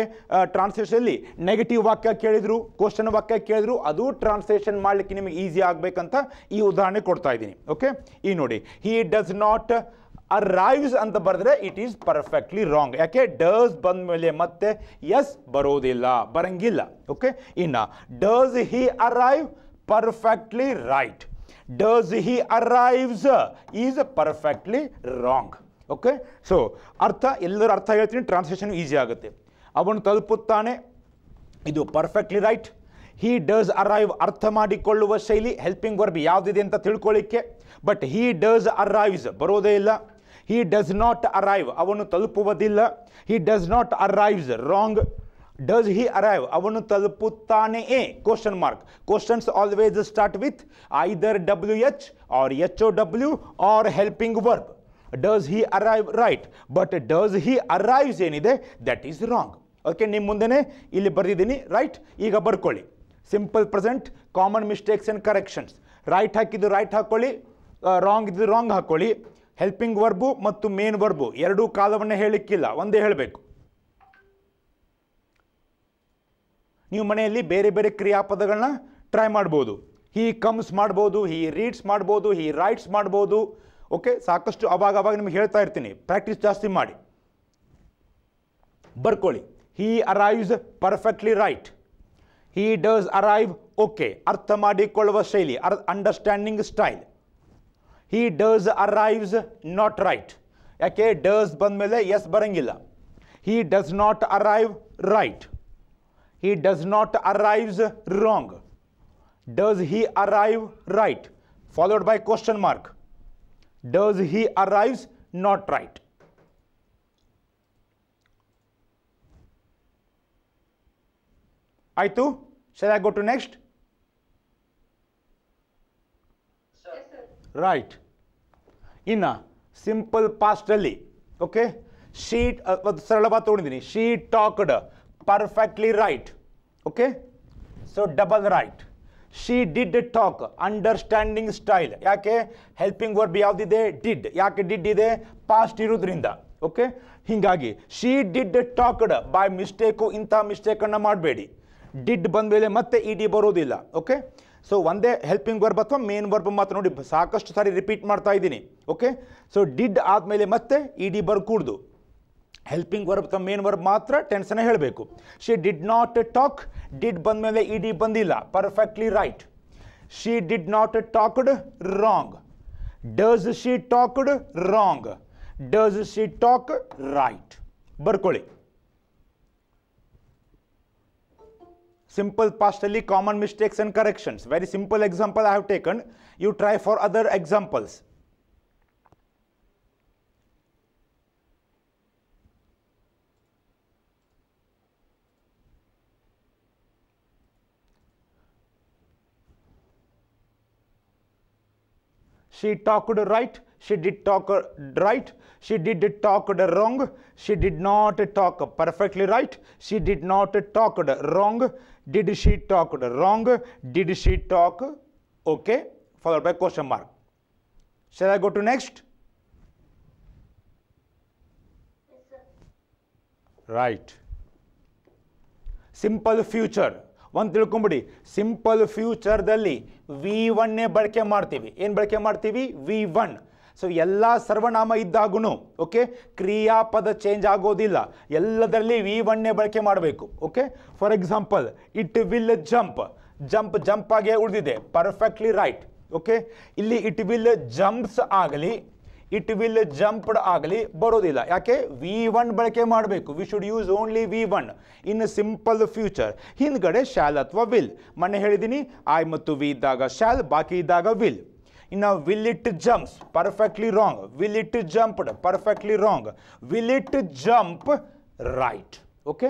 ಟ್ರಾನ್ಸ್ಲೇಷನಲ್ಲಿ ನೆಗೆಟಿವ್ ವಾಕ್ಯ ಕೇಳಿದರು ಕ್ವಶನ್ ವಾಕ್ಯ ಕೇಳಿದ್ರು ಅದು ಟ್ರಾನ್ಸ್ಲೇಷನ್ ಮಾಡಲಿಕ್ಕೆ ನಿಮಗೆ ಈಸಿ ಆಗಬೇಕಂತ ಈ ಉದಾಹರಣೆ ಕೊಡ್ತಾ ಇದ್ದೀನಿ ಓಕೆ ಈ ನೋಡಿ ಹಿ ಡಸ್ ನಾಟ್ ಅರೈವ್ಸ್ ಅಂತ ಬರೆದ್ರೆ ಇಟ್ ಈಸ್ ಪರ್ಫೆಕ್ಟ್ಲಿ ರಾಂಗ್ ಯಾಕೆ ಡಸ್ ಬಂದ ಮೇಲೆ ಮತ್ತೆ ಎಸ್ ಬರೋದಿಲ್ಲ ಬರಂಗಿಲ್ಲ ಓಕೆ ಇನ್ನು does he arrive perfectly right does he arrives is perfectly wrong okay so ಅರ್ಥ ಎಲ್ಲರೂ ಅರ್ಥ ಹೇಳ್ತೀನಿ ಟ್ರಾನ್ಸ್ಲೇಷನ್ ಈಸಿ ಆಗುತ್ತೆ ಅವನು ತಲುಪುತ್ತಾನೆ ಇದು perfectly right he does arrive ಅರ್ಥ ಮಾಡಿಕೊಳ್ಳುವ ಶೈಲಿ ಹೆಲ್ಪಿಂಗ್ ವರ್ಬ್ ಯಾವುದಿದೆ ಅಂತ ತಿಳ್ಕೊಳ್ಳಿಕ್ಕೆ ಬಟ್ ಹೀ ಡಸ್ ಅರೈವ್ಸ್ ಬರೋದೇ ಇಲ್ಲ ಹಿ ಡಸ್ ನಾಟ್ ಅರೈವ್ ಅವನು ತಲುಪುವುದಿಲ್ಲ he does not arrives wrong does he arrive ಅವನು ತಲುಪುತ್ತಾನೆ a question mark questions always start with either W H R H O W R helping verb does he arrive right but does he arrives ಏನಿದೆ that is wrong okay ನಿಮ್ಮ ಮುಂದೆನೇ ಇಲ್ಲಿ ಬರೆದಿದ್ದೀನಿ right ಈಗ ಬರ್ಕೊಳ್ಳಿ simple present common mistakes and corrections right ಹಾಕಿದ್ದು right ಹಾಕ್ಕೊಳ್ಳಿ wrong uh, ಇದ್ದು ರಾಂಗ್ ಹಾಕ್ಕೊಳ್ಳಿ ಹೆಲ್ಪಿಂಗ್ ವರ್ಬು ಮತ್ತು ಮೇನ್ ವರ್ಬು ಎರಡೂ ಕಾಲವನ್ನು ಹೇಳಲಿಕ್ಕಿಲ್ಲ ಒಂದೇ ಹೇಳಬೇಕು ನೀವು ಮನೆಯಲ್ಲಿ ಬೇರೆ ಬೇರೆ ಕ್ರಿಯಾಪದಗಳನ್ನ ಟ್ರೈ ಮಾಡ್ಬೋದು ಹೀ ಕಮ್ಸ್ ಮಾಡ್ಬೋದು ಹೀ ರೀಡ್ಸ್ ಮಾಡ್ಬೋದು ಹೀ ರೈಟ್ಸ್ ಮಾಡ್ಬೋದು ಓಕೆ ಸಾಕಷ್ಟು ಅವಾಗ ಅವಾಗ ನಿಮ್ಗೆ ಹೇಳ್ತಾ ಇರ್ತೀನಿ ಪ್ರಾಕ್ಟೀಸ್ ಜಾಸ್ತಿ ಮಾಡಿ ಬರ್ಕೊಳ್ಳಿ he arrives perfectly right he does arrive okay ಅರ್ಥ ಮಾಡಿಕೊಳ್ಳುವ ಶೈಲಿ uh understanding style he does arrives not right ಯಾಕೆ ಡಸ್ ಬಂದ ಮೇಲೆ ಎಸ್ ಬರಂಗಿಲ್ಲ he does not arrive right he does not arrives wrong does he arrive right followed by question mark does he arrives not right ಆಯಿತು shall I go to next right ಇನ್ನ simple ಪಾಸ್ಟಲ್ಲಿ okay ಶೀಟ್ ಸರಳವಾಗಿ ತೊಗೊಂಡಿದ್ದೀನಿ she talked perfectly right okay so double right she did talk understanding style ಯಾಕೆ helping verb ಯಾವುದಿದೆ did ಯಾಕೆ did ಇದೆ ಪಾಸ್ಟ್ ಇರೋದ್ರಿಂದ ಓಕೆ ಹೀಗಾಗಿ she did talked by mistake ಇಂಥ ಮಿಸ್ಟೇಕನ್ನು ಮಾಡಬೇಡಿ ಡಿಡ್ ಬಂದ ಮೇಲೆ ಮತ್ತೆ ಇ e ಡಿ ಬರೋದಿಲ್ಲ ಓಕೆ ಸೊ ಒಂದೇ ಹೆಲ್ಪಿಂಗ್ ವರ್ಬ್ ಅಥವಾ ಮೇನ್ ವರ್ಬ್ ಮಾತ್ರ ನೋಡಿ ಸಾಕಷ್ಟು ಸಾರಿ ರಿಪೀಟ್ ಮಾಡ್ತಾ ಇದ್ದೀನಿ ಓಕೆ ಸೊ ಡಿಡ್ ಆದಮೇಲೆ ಮತ್ತೆ ಇಡಿ ಡಿ ಕೂಡ್ದು ಹೆಲ್ಪಿಂಗ್ ವರ್ಬ್ ಅಥವಾ ಮೇನ್ ವರ್ಬ್ ಮಾತ್ರ ಟೆನ್ಸನ್ನ ಹೇಳಬೇಕು she did not talk did ಬಂದ ಮೇಲೆ ಇ ಡಿ ಬಂದಿಲ್ಲ perfectly right she did not talked wrong does she talked wrong does she talk right ಬರ್ಕೊಳ್ಳಿ simple partially common mistakes and corrections. Very simple example I have taken. You try for other examples. she talked right, she did talk right, she did talk wrong, she did not talk perfectly right, she did not talk wrong, did she talk wrong, did she talk okay, followed by question mark. Shall I go to next? right. Simple future. ಒಂದು ತಿಳ್ಕೊಂಬಿಡಿ simple ಫ್ಯೂಚರ್ದಲ್ಲಿ V ಒನ್ನೇ ಬಳಕೆ ಮಾಡ್ತೀವಿ ಏನು ಬಳಕೆ ಮಾಡ್ತೀವಿ V one so ಎಲ್ಲ ಸರ್ವನಾಮ ಇದ್ದಾಗೂ okay ಕ್ರಿಯಾಪದ change ಆಗೋದಿಲ್ಲ ಎಲ್ಲದರಲ್ಲಿ ವಿ ಒನ್ನೇ ಬಳಕೆ ಮಾಡಬೇಕು okay for example it will jump jump jump ಆಗಿ ಉಳಿದಿದೆ ಪರ್ಫೆಕ್ಟ್ಲಿ ರೈಟ್ ಓಕೆ ಇಲ್ಲಿ ಇಟ್ ವಿಲ್ ಜಂಪ್ಸ್ ಆಗಲಿ इट विल जंप आगे बरोद वि वन बल्के V should use only V one in simple future हिंदे शैल अथवा विल मनदी आई मत विदा शैल बाकी will in will it jump perfectly wrong will it jump perfectly wrong will it jump right okay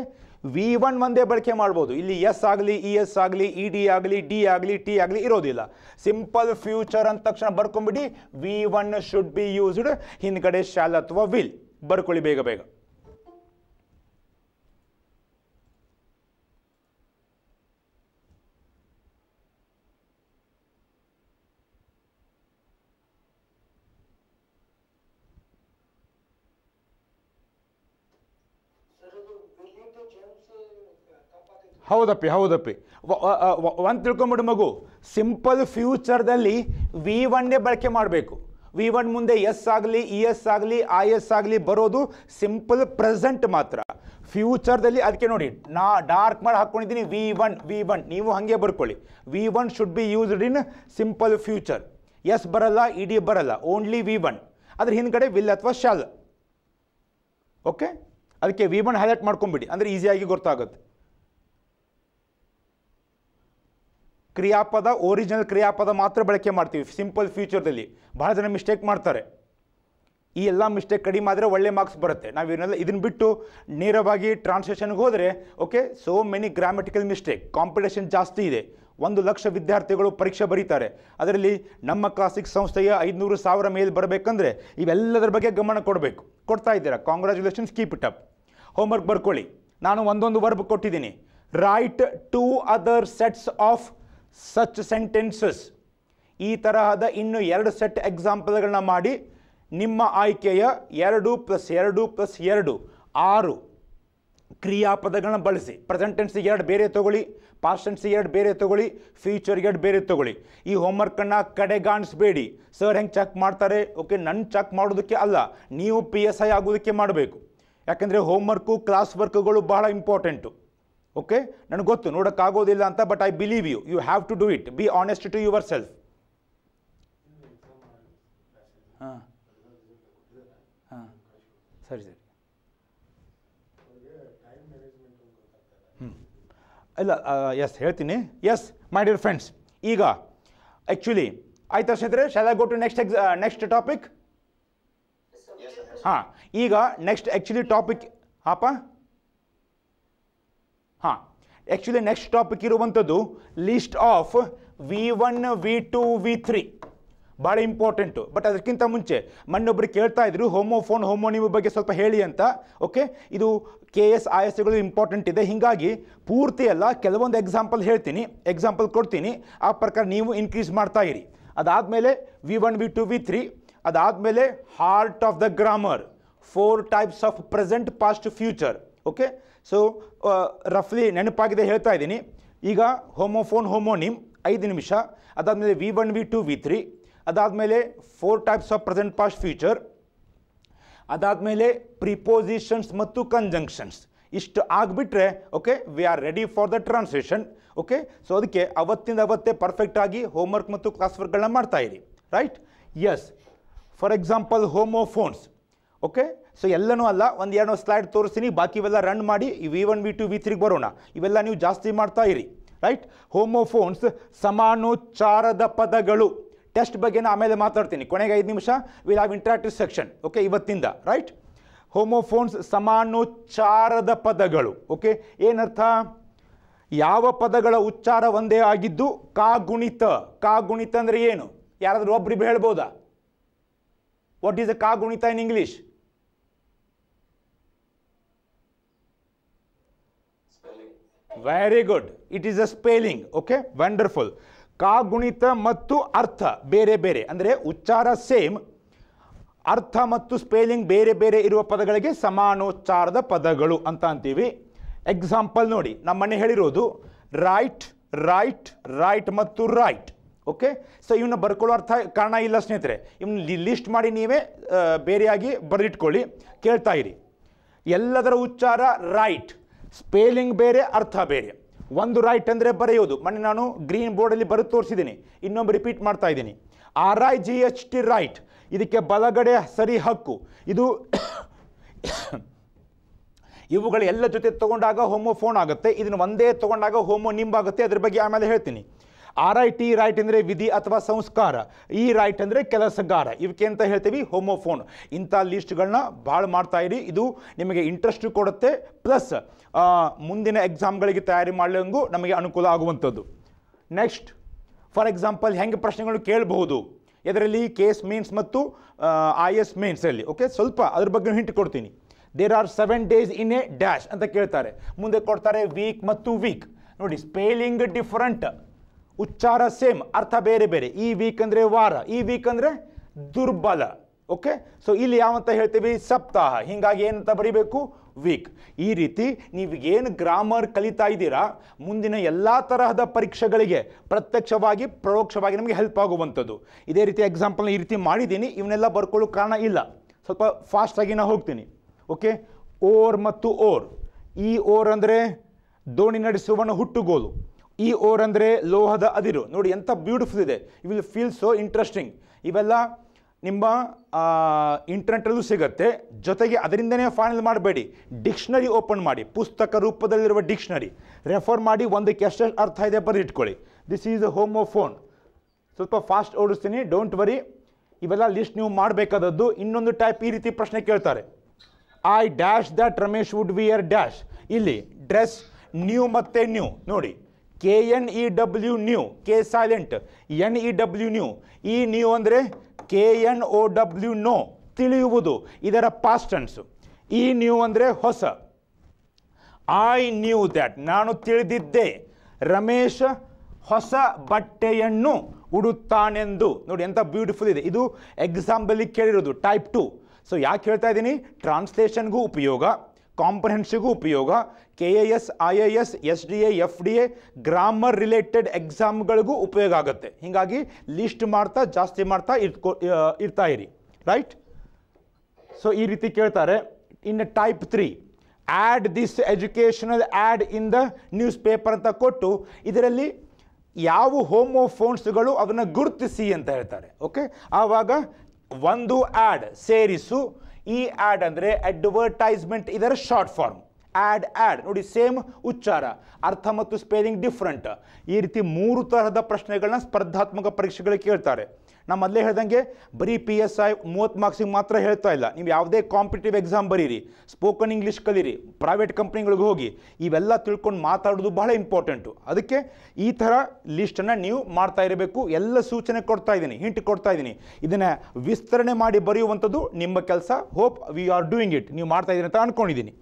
V one ಒಂದೇ ಬಳಕೆ ಮಾಡ್ಬೋದು ಇಲ್ಲಿ ಎಸ್ ಆಗಲಿ ಇ e ಎಸ್ ಆಗಲಿ ಇ e ಡಿ ಆಗಲಿ ಡಿ ಆಗಲಿ ಟಿ ಆಗಲಿ ಇರೋದಿಲ್ಲ ಸಿಂಪಲ್ ಫ್ಯೂಚರ್ ಅಂದ ತಕ್ಷಣ ಬರ್ಕೊಂಬಿಡಿ V one should be used ಹಿಂದ್ಗಡೆ ಶಾಲ್ ಅಥವಾ ವಿಲ್ ಬರ್ಕೊಳ್ಳಿ ಬೇಗ ಬೇಗ ಹೌದಪ್ಪಿ ಹೌದಪ್ಪಿ ಒಂದು ತಿಳ್ಕೊಂಬಿಡು ಮಗು ಸಿಂಪಲ್ ಫ್ಯೂಚರ್ದಲ್ಲಿ ವಿ ಒನ್ನೇ ಬಳಕೆ ಮಾಡಬೇಕು ವಿ ಒನ್ ಮುಂದೆ ಎಸ್ ಆಗಲಿ ಇ e ಎಸ್ ಆಗಲಿ ಐ ಎಸ್ ಆಗಲಿ ಬರೋದು ಸಿಂಪಲ್ ಪ್ರೆಸೆಂಟ್ ಮಾತ್ರ ಫ್ಯೂಚರ್ದಲ್ಲಿ ಅದಕ್ಕೆ ನೋಡಿ ನಾ ಡಾರ್ಕ್ ಮಾಡಿ ಹಾಕ್ಕೊಂಡಿದ್ದೀನಿ ವಿ ಒನ್ ವಿ ಒನ್ ನೀವು ಹಾಗೆ ಬರ್ಕೊಳ್ಳಿ V one should be used in simple future S ಬರಲ್ಲ ಡಿ e ಬರಲ್ಲ ಓನ್ಲಿ ವಿ ಒನ್ ಅದ್ರ ಹಿಂದ್ಗಡೆ ವಿಲ್ ಅಥವಾ ಶಾಲ್ ಓಕೆ ಅದಕ್ಕೆ ವಿ ಒನ್ ಹೈಲೈಟ್ ಮಾಡ್ಕೊಂಬಿಡಿ ಅಂದರೆ ಈಸಿಯಾಗಿ ಗೊತ್ತಾಗುತ್ತೆ ಕ್ರಿಯಾಪದ ಓರಿಜಿನಲ್ ಕ್ರಿಯಾಪದ ಮಾತ್ರ ಬಳಕೆ ಮಾಡ್ತೀವಿ ಸಿಂಪಲ್ ಫ್ಯೂಚರ್ದಲ್ಲಿ ಭಾಳ ಜನ ಮಿಸ್ಟೇಕ್ ಮಾಡ್ತಾರೆ ಈ ಎಲ್ಲ ಮಿಸ್ಟೇಕ್ ಕಡಿಮೆ ಆದರೆ ಒಳ್ಳೆ ಮಾರ್ಕ್ಸ್ ಬರುತ್ತೆ ನಾವು ಇವನ್ನೆಲ್ಲ ಇದನ್ನು ಬಿಟ್ಟು ನೇರವಾಗಿ ಟ್ರಾನ್ಸ್ಲೇಷನ್ಗೆ ಹೋದರೆ okay so many grammatical mistake competition ಜಾಸ್ತಿ ಇದೆ ಒಂದು ಲಕ್ಷ ವಿದ್ಯಾರ್ಥಿಗಳು ಪರೀಕ್ಷೆ ಬರೀತಾರೆ ಅದರಲ್ಲಿ ನಮ್ಮ ಕ್ಲಾಸಿಕ್ ಸಂಸ್ಥೆಯ ಐದುನೂರು ಸಾವಿರ ಮೇಲೆ ಬರಬೇಕಂದ್ರೆ ಇವೆಲ್ಲದರ ಬಗ್ಗೆ ಗಮನ ಕೊಡಬೇಕು ಕೊಡ್ತಾ ಇದ್ದೀರಾ congratulations keep it up homework ಬರ್ಕೊಳ್ಳಿ ನಾನು ಒಂದೊಂದು ವರ್ಬ್ ಕೊಟ್ಟಿದ್ದೀನಿ write two other sets of such sentences ಈ ತರಹದ ಇನ್ನು ಎರಡು ಸೆಟ್ ಎಕ್ಸಾಂಪಲ್ಗಳನ್ನ ಮಾಡಿ ನಿಮ್ಮ ಆಯ್ಕೆಯ ಎರಡು ಪ್ಲಸ್ ಎರಡು ಪ್ಲಸ್ ಎರಡು ಆರು ಕ್ರಿಯಾಪದಗಳನ್ನ ಬಳಸಿ ಪ್ರೆಸೆಂಟ್ ಎರಡು ಬೇರೆ ತೊಗೊಳ್ಳಿ ಪಾಸ್ಟ್ ಎರಡು ಬೇರೆ ತಗೊಳ್ಳಿ ಫ್ಯೂಚರ್ ಎರಡು ಬೇರೆ ತೊಗೊಳ್ಳಿ ಈ ಹೋಮ್ವರ್ಕನ್ನು ಕಡೆಗಾಣಿಸ್ಬೇಡಿ ಸರ್ ಹೆಂಗೆ ಚೆಕ್ ಮಾಡ್ತಾರೆ ಓಕೆ ನನ್ನ ಚೆಕ್ ಮಾಡೋದಕ್ಕೆ ಅಲ್ಲ ನೀವು ಪಿ ಎಸ್ ಐ ಆಗೋದಕ್ಕೆ ಮಾಡಬೇಕು ಯಾಕಂದರೆ ಹೋಮ್ವರ್ಕು ಕ್ಲಾಸ್ ವರ್ಕ್ಗಳು ಬಹಳ ಇಂಪಾರ್ಟೆಂಟು ಓಕೆ ನನಗೆ ಗೊತ್ತು ನೋಡೋಕ್ಕಾಗೋದಿಲ್ಲ ಅಂತ but I believe you you have to do it be honest to yourself ಹಾಂ ಹಾಂ ಸರಿ ಸರಿ ಹ್ಞೂ ಇಲ್ಲ ಎಸ್ ಹೇಳ್ತೀನಿ ಎಸ್ ಮೈ ಡಿಯರ್ ಫ್ರೆಂಡ್ಸ್ ಈಗ ಆ್ಯಕ್ಚುಲಿ ಆಯ್ತು ಸ್ನೇಹಿತರೆ ಶಾಲೆ ಗೋ ಟು ನೆಕ್ಸ್ಟ್ ಎಕ್ಸ್ ನೆಕ್ಸ್ಟ್ ಟಾಪಿಕ್ ಹಾಂ ಈಗ ನೆಕ್ಸ್ಟ್ ಆ್ಯಕ್ಚುಲಿ ಟಾಪಿಕ್ ಹಾಪಾ ಹಾಂ ಆ್ಯಕ್ಚುಲಿ ನೆಕ್ಸ್ಟ್ ಟಾಪಿಕ್ ಇರುವಂಥದ್ದು list of V one V two V three ಭಾಳ ಇಂಪಾರ್ಟೆಂಟು ಬಟ್ ಅದಕ್ಕಿಂತ ಮುಂಚೆ ಮಣ್ಣೊಬ್ಬರು ಕೇಳ್ತಾ ಇದ್ರು ಹೋಮೋಫೋನ್ ನಿಮ್ಮ ಬಗ್ಗೆ ಸ್ವಲ್ಪ ಹೇಳಿ ಅಂತ ಓಕೆ ಇದು ಕೆ ಎಸ್ ಐ ಎಸ್ಗಳು ಇಂಪಾರ್ಟೆಂಟ್ ಇದೆ ಹೀಗಾಗಿ ಪೂರ್ತಿ ಅಲ್ಲ ಕೆಲವೊಂದು ಎಕ್ಸಾಂಪಲ್ ಹೇಳ್ತೀನಿ ಎಕ್ಸಾಂಪಲ್ ಕೊಡ್ತೀನಿ ಆ ಪ್ರಕಾರ ನೀವು ಇನ್ಕ್ರೀಸ್ ಮಾಡ್ತಾ ಇರಿ ಅದಾದಮೇಲೆ V one V two V three ಅದಾದಮೇಲೆ heart of the grammar four types of present past future okay so ರಫ್ಲಿ uh, ನೆನಪಾಗಿದೆ ಹೇಳ್ತಾ ಇದ್ದೀನಿ ಈಗ ಹೋಮೋಫೋನ್ ಹೋಮೋನಿಮ್ ಐದು ನಿಮಿಷ ಅದಾದಮೇಲೆ V one V two V three ಅದಾದಮೇಲೆ four types of present past future ಅದಾದಮೇಲೆ ಪ್ರಿಪೋಸಿಷನ್ಸ್ ಮತ್ತು ಕಂಜಂಕ್ಷನ್ಸ್ ಇಷ್ಟು ಆಗಿಬಿಟ್ರೆ okay we are ready for the translation okay so ಅದಕ್ಕೆ ಅವತ್ತಿಂದ ಅವತ್ತೇ ಪರ್ಫೆಕ್ಟಾಗಿ ಹೋಮ್ವರ್ಕ್ ಮತ್ತು ಕ್ಲಾಸ್ ವರ್ಕ್ಗಳನ್ನ ಇರಿ right yes for example homophones okay so ಎಲ್ಲನೂ ಅಲ್ಲ ಒಂದು ಎರಡು ಸ್ಲೈಡ್ ತೋರಿಸ್ತೀನಿ ಬಾಕಿವೆಲ್ಲ ರನ್ ಮಾಡಿ V one V two V ತ್ರೀಗೆ ಬರೋಣ ಇವೆಲ್ಲ ನೀವು ಜಾಸ್ತಿ ಮಾಡ್ತಾ ಇರಿ ರೈಟ್ ಹೋಮೋಫೋನ್ಸ್ ಸಮಾನೋಚ್ಚಾರದ ಪದಗಳು ಟೆಸ್ಟ್ ಬಗ್ಗೆ ನಾನು ಆಮೇಲೆ ಮಾತಾಡ್ತೀನಿ ಕೊನೆಗೆ ಐದು ನಿಮಿಷ will have interactive section okay ಇವತ್ತಿಂದ ರೈಟ್ ಹೋಮೋಫೋನ್ಸ್ ಸಮಾನೋಚ್ಚಾರದ ಪದಗಳು ಓಕೆ ಏನರ್ಥ ಯಾವ ಪದಗಳ ಉಚ್ಚಾರ ಒಂದೇ ಆಗಿದ್ದು ಕಾಗುಣಿತ ಕಾಗುಣಿತ ಅಂದರೆ ಏನು ಯಾರಾದರೂ ಒಬ್ರಿಗೆ ಹೇಳ್ಬೋದಾ ವಾಟ್ ಈಸ್ ಅ ಕಾಗುಣಿತ in English very good it is a spelling okay wonderful ಕಾಗುಣಿತ ಮತ್ತು ಅರ್ಥ ಬೇರೆ ಬೇರೆ ಅಂದರೆ ಉಚ್ಚಾರ ಸೇಮ್ ಅರ್ಥ ಮತ್ತು ಸ್ಪೇಲಿಂಗ್ ಬೇರೆ ಬೇರೆ ಇರುವ ಪದಗಳಿಗೆ ಸಮಾನೋಚ್ಚಾರದ ಪದಗಳು ಅಂತ ಅಂತೀವಿ ಎಕ್ಸಾಂಪಲ್ ನೋಡಿ ನಮ್ಮನೆ ಹೇಳಿರೋದು ರೈಟ್ ರೈಟ್ ರೈಟ್ ಮತ್ತು ರೈಟ್ ಓಕೆ ಸೊ ಇವನ್ನ ಬರ್ಕೊಳ್ಳೋ ಅರ್ಥ ಕಾರಣ ಇಲ್ಲ ಸ್ನೇಹಿತರೆ ಇವನ್ನ ಲಿಸ್ಟ್ ಮಾಡಿ ನೀವೇ ಬೇರೆಯಾಗಿ ಬರೆದಿಟ್ಕೊಳ್ಳಿ ಕೇಳ್ತಾ ಇರಿ ಎಲ್ಲದರ ಉಚ್ಚಾರ ರೈಟ್ ಸ್ಪೇಲಿಂಗ್ ಬೇರೆ ಅರ್ಥ ಬೇರೆ ಒಂದು ರೈಟ್ ಅಂದರೆ ಬರೆಯೋದು ಮೊನ್ನೆ ನಾನು ಗ್ರೀನ್ ಬೋರ್ಡಲ್ಲಿ ಬರೆದು ತೋರಿಸಿದ್ದೀನಿ ಇನ್ನೊಬ್ಬ ರಿಪೀಟ್ ಮಾಡ್ತಾ ಇದ್ದೀನಿ R I G H T right ಇದಕ್ಕೆ ಬಲಗಡೆ ಸರಿ ಹಕ್ಕು ಇದು ಇವುಗಳೆಲ್ಲ ಜೊತೆ ತೊಗೊಂಡಾಗ ಹೋಮೋ ಫೋನ್ ಆಗುತ್ತೆ ಇದನ್ನು ಒಂದೇ ತೊಗೊಂಡಾಗ ಹೋಮೋ ನಿಂಬಾಗುತ್ತೆ ಅದ್ರ ಬಗ್ಗೆ ಆಮೇಲೆ ಹೇಳ್ತೀನಿ ಆರ್ ಐ ಟಿ ರೈಟ್ ಅಂದರೆ ವಿಧಿ ಅಥವಾ ಸಂಸ್ಕಾರ ಈ ರೈಟ್ ಅಂದರೆ ಕೆಲಸಗಾರ ಇವಕ್ಕೆ ಅಂತ ಹೇಳ್ತೀವಿ ಹೋಮೋಫೋನ್ ಇಂಥ ಲಿಸ್ಟ್ಗಳನ್ನ ಭಾಳ ಮಾಡ್ತಾ ಇರಿ ಇದು ನಿಮಗೆ ಇಂಟ್ರೆಸ್ಟು ಕೊಡುತ್ತೆ ಪ್ಲಸ್ ಮುಂದಿನ ಎಕ್ಸಾಮ್ಗಳಿಗೆ ತಯಾರಿ ಮಾಡಲಂಗೂ ನಮಗೆ ಅನುಕೂಲ ಆಗುವಂಥದ್ದು ನೆಕ್ಸ್ಟ್ ಫಾರ್ ಎಕ್ಸಾಂಪಲ್ ಹೆಂಗೆ ಪ್ರಶ್ನೆಗಳು ಕೇಳಬಹುದು ಇದರಲ್ಲಿ ಕೇಸ್ ಮೀನ್ಸ್ ಮತ್ತು ಐ ಎಸ್ ಅಲ್ಲಿ ಓಕೆ ಸ್ವಲ್ಪ ಅದ್ರ ಬಗ್ಗೆ ಹಿಂಟ್ ಕೊಡ್ತೀನಿ there are seven days in a dash ಅಂತ ಕೇಳ್ತಾರೆ ಮುಂದೆ ಕೊಡ್ತಾರೆ ವೀಕ್ ಮತ್ತು ವೀಕ್ ನೋಡಿ ಸ್ಪೇಲಿಂಗ್ ಡಿಫ್ರೆಂಟ್ ಉಚ್ಚಾರ ಸೇಮ್ ಅರ್ಥ ಬೇರೆ ಬೇರೆ ಈ ವೀಕ್ ಅಂದರೆ ವಾರ ಈ ವೀಕ್ ಅಂದರೆ ದುರ್ಬಲ ಓಕೆ ಸೊ ಇಲ್ಲಿ ಯಾವಂತ ಹೇಳ್ತೀವಿ ಸಪ್ತಾಹ ಹೀಗಾಗಿ ಏನಂತ ಬರೀಬೇಕು ವೀಕ್ ಈ ರೀತಿ ನೀವು ಏನು ಗ್ರಾಮರ್ ಕಲಿತಾ ಇದ್ದೀರಾ ಮುಂದಿನ ಎಲ್ಲ ತರಹದ ಪರೀಕ್ಷೆಗಳಿಗೆ ಪ್ರತ್ಯಕ್ಷವಾಗಿ ಪರೋಕ್ಷವಾಗಿ ನಮಗೆ ಹೆಲ್ಪ್ ಆಗುವಂಥದ್ದು ಇದೇ ರೀತಿ ಎಕ್ಸಾಂಪಲ್ನ ಈ ರೀತಿ ಮಾಡಿದ್ದೀನಿ ಇವನ್ನೆಲ್ಲ ಬರ್ಕೊಳ್ಳೋ ಕಾರಣ ಇಲ್ಲ ಸ್ವಲ್ಪ ಫಾಸ್ಟಾಗಿ ನಾನು ಹೋಗ್ತೀನಿ ಓಕೆ ಓರ್ ಮತ್ತು ಓರ್ ಈ ಓರ್ ಅಂದರೆ ದೋಣಿ ನಡೆಸುವನ ಹುಟ್ಟುಗೋಲು ಈ ಓರ್ ಅಂದರೆ ಲೋಹದ ಅದಿರು ನೋಡಿ ಎಂಥ ಬ್ಯೂಟಿಫುಲ್ ಇದೆ you will feel so interesting ಇವೆಲ್ಲ ನಿಮ್ಮ ಇಂಟರ್ನೆಟಲ್ಲೂ ಸಿಗುತ್ತೆ ಜೊತೆಗೆ ಅದರಿಂದನೇ ಫೈನಲ್ ಮಾಡಬೇಡಿ ಡಿಕ್ಷನರಿ ಓಪನ್ ಮಾಡಿ ಪುಸ್ತಕ ರೂಪದಲ್ಲಿರುವ ಡಿಕ್ಷನರಿ ರೆಫರ್ ಮಾಡಿ ಒಂದಕ್ಕೆ ಎಷ್ಟೆಷ್ಟು ಅರ್ಥ ಇದೆ ಬರೆದಿಟ್ಕೊಳ್ಳಿ this is a homophone ಸ್ವಲ್ಪ ಫಾಸ್ಟ್ ಓಡಿಸ್ತೀನಿ ಡೋಂಟ್ ವರಿ ಇವೆಲ್ಲ ಲಿಸ್ಟ್ ನೀವು ಮಾಡಬೇಕಾದದ್ದು ಇನ್ನೊಂದು ಟೈಪ್ ಈ ರೀತಿ ಪ್ರಶ್ನೆ ಕೇಳ್ತಾರೆ I dash that Ramesh would wear dash ಇಲ್ಲಿ ಡ್ರೆಸ್ ನ್ಯೂ ಮತ್ತು ನ್ಯೂ ನೋಡಿ K N E W new K silent N E W new ಈ ನ್ಯೂ ಅಂದರೆ K N O W know ತಿಳಿಯುವುದು ಇದರ ಪಾಸ್ಟನ್ಸು ಈ ನ್ಯೂ ಅಂದರೆ ಹೊಸ ಐ ನ್ಯೂ ದ್ಯಾಟ್ ನಾನು ತಿಳಿದಿದ್ದೆ ರಮೇಶ ಹೊಸ ಬಟ್ಟೆಯನ್ನು ಉಡುತ್ತಾನೆಂದು ನೋಡಿ ಎಂಥ ಬ್ಯೂಟಿಫುಲ್ ಇದೆ ಇದು ಎಕ್ಸಾಂಪಲ್ಲಿ ಕೇಳಿರೋದು ಟೈಪ್ ಟು ಸೊ ಯಾಕೆ ಹೇಳ್ತಾ ಇದ್ದೀನಿ ಟ್ರಾನ್ಸ್ಲೇಷನ್ಗೂ ಉಪಯೋಗ ಕಾಂಪ್ರಹೆನ್ಸಿಗೂ ಉಪಯೋಗ K A S I A S S D A F D A grammar related ಎಕ್ಸಾಮ್ಗಳಿಗೂ ಉಪಯೋಗ ಆಗುತ್ತೆ ಹೀಗಾಗಿ ಲಿಸ್ಟ್ ಮಾಡ್ತಾ ಜಾಸ್ತಿ ಮಾಡ್ತಾ ಇರ್ಕೊ ಇರ್ತಾ ಇರಿ ರೈಟ್ ಸೊ ಈ ರೀತಿ ಕೇಳ್ತಾರೆ in type three add this educational ad in the newspaper ಅಂತ ಕೊಟ್ಟು ಇದರಲ್ಲಿ ಯಾವ ಹೋಮೋಫೋನ್ಸ್ಗಳು ಅದನ್ನು ಗುರುತಿಸಿ ಅಂತ ಹೇಳ್ತಾರೆ ಓಕೆ ಆವಾಗ ಒಂದು ಆ್ಯಡ್ ಸೇರಿಸು ಈ ಆ್ಯಡ್ ಅಂದರೆ ಅಡ್ವರ್ಟೈಸ್ಮೆಂಟ್ ಇದರ ಶಾರ್ಟ್ ಫಾರ್ಮ್ ಆ್ಯಡ್ ಆ್ಯಡ್ ನೋಡಿ ಸೇಮ್ ಉಚ್ಚಾರ ಅರ್ಥ ಮತ್ತು ಸ್ಪೆಲ್ಲಿಂಗ್ ಡಿಫ್ರೆಂಟ್ ಈ ರೀತಿ ಮೂರು ತರಹದ ಪ್ರಶ್ನೆಗಳನ್ನ ಸ್ಪರ್ಧಾತ್ಮಕ ಪರೀಕ್ಷೆಗಳಿಗೆ ಕೇಳ್ತಾರೆ ನಾನು ಮೊದಲೇ ಹೇಳ್ದಂಗೆ ಬರೀ ಪಿ ಎಸ್ ಐ ಮೂವತ್ತು ಮಾರ್ಕ್ಸಿಗೆ ಮಾತ್ರ ಹೇಳ್ತಾ ಇಲ್ಲ ನೀವು ಯಾವುದೇ ಕಾಂಪಿಟೇಟಿವ್ ಎಕ್ಸಾಮ್ ಬರೀರಿ ಸ್ಪೋಕನ್ ಇಂಗ್ಲೀಷ್ ಕಲೀರಿ ಪ್ರೈವೇಟ್ ಕಂಪ್ನಿಗಳಿಗೆ ಹೋಗಿ ಇವೆಲ್ಲ ತಿಳ್ಕೊಂಡು ಮಾತಾಡೋದು ಬಹಳ ಇಂಪಾರ್ಟೆಂಟು ಅದಕ್ಕೆ ಈ ಥರ ಲಿಸ್ಟನ್ನು ನೀವು ಮಾಡ್ತಾ ಇರಬೇಕು ಎಲ್ಲ ಸೂಚನೆ ಕೊಡ್ತಾ ಇದ್ದೀನಿ ಹಿಂಟ್ ಕೊಡ್ತಾ ಇದ್ದೀನಿ ಇದನ್ನು ವಿಸ್ತರಣೆ ಮಾಡಿ ಬರೆಯುವಂಥದ್ದು ನಿಮ್ಮ ಕೆಲಸ hope we are doing it ನೀವು ಮಾಡ್ತಾ ಇದ್ದೀನಿ ಅಂತ ಅಂದ್ಕೊಂಡಿದ್ದೀನಿ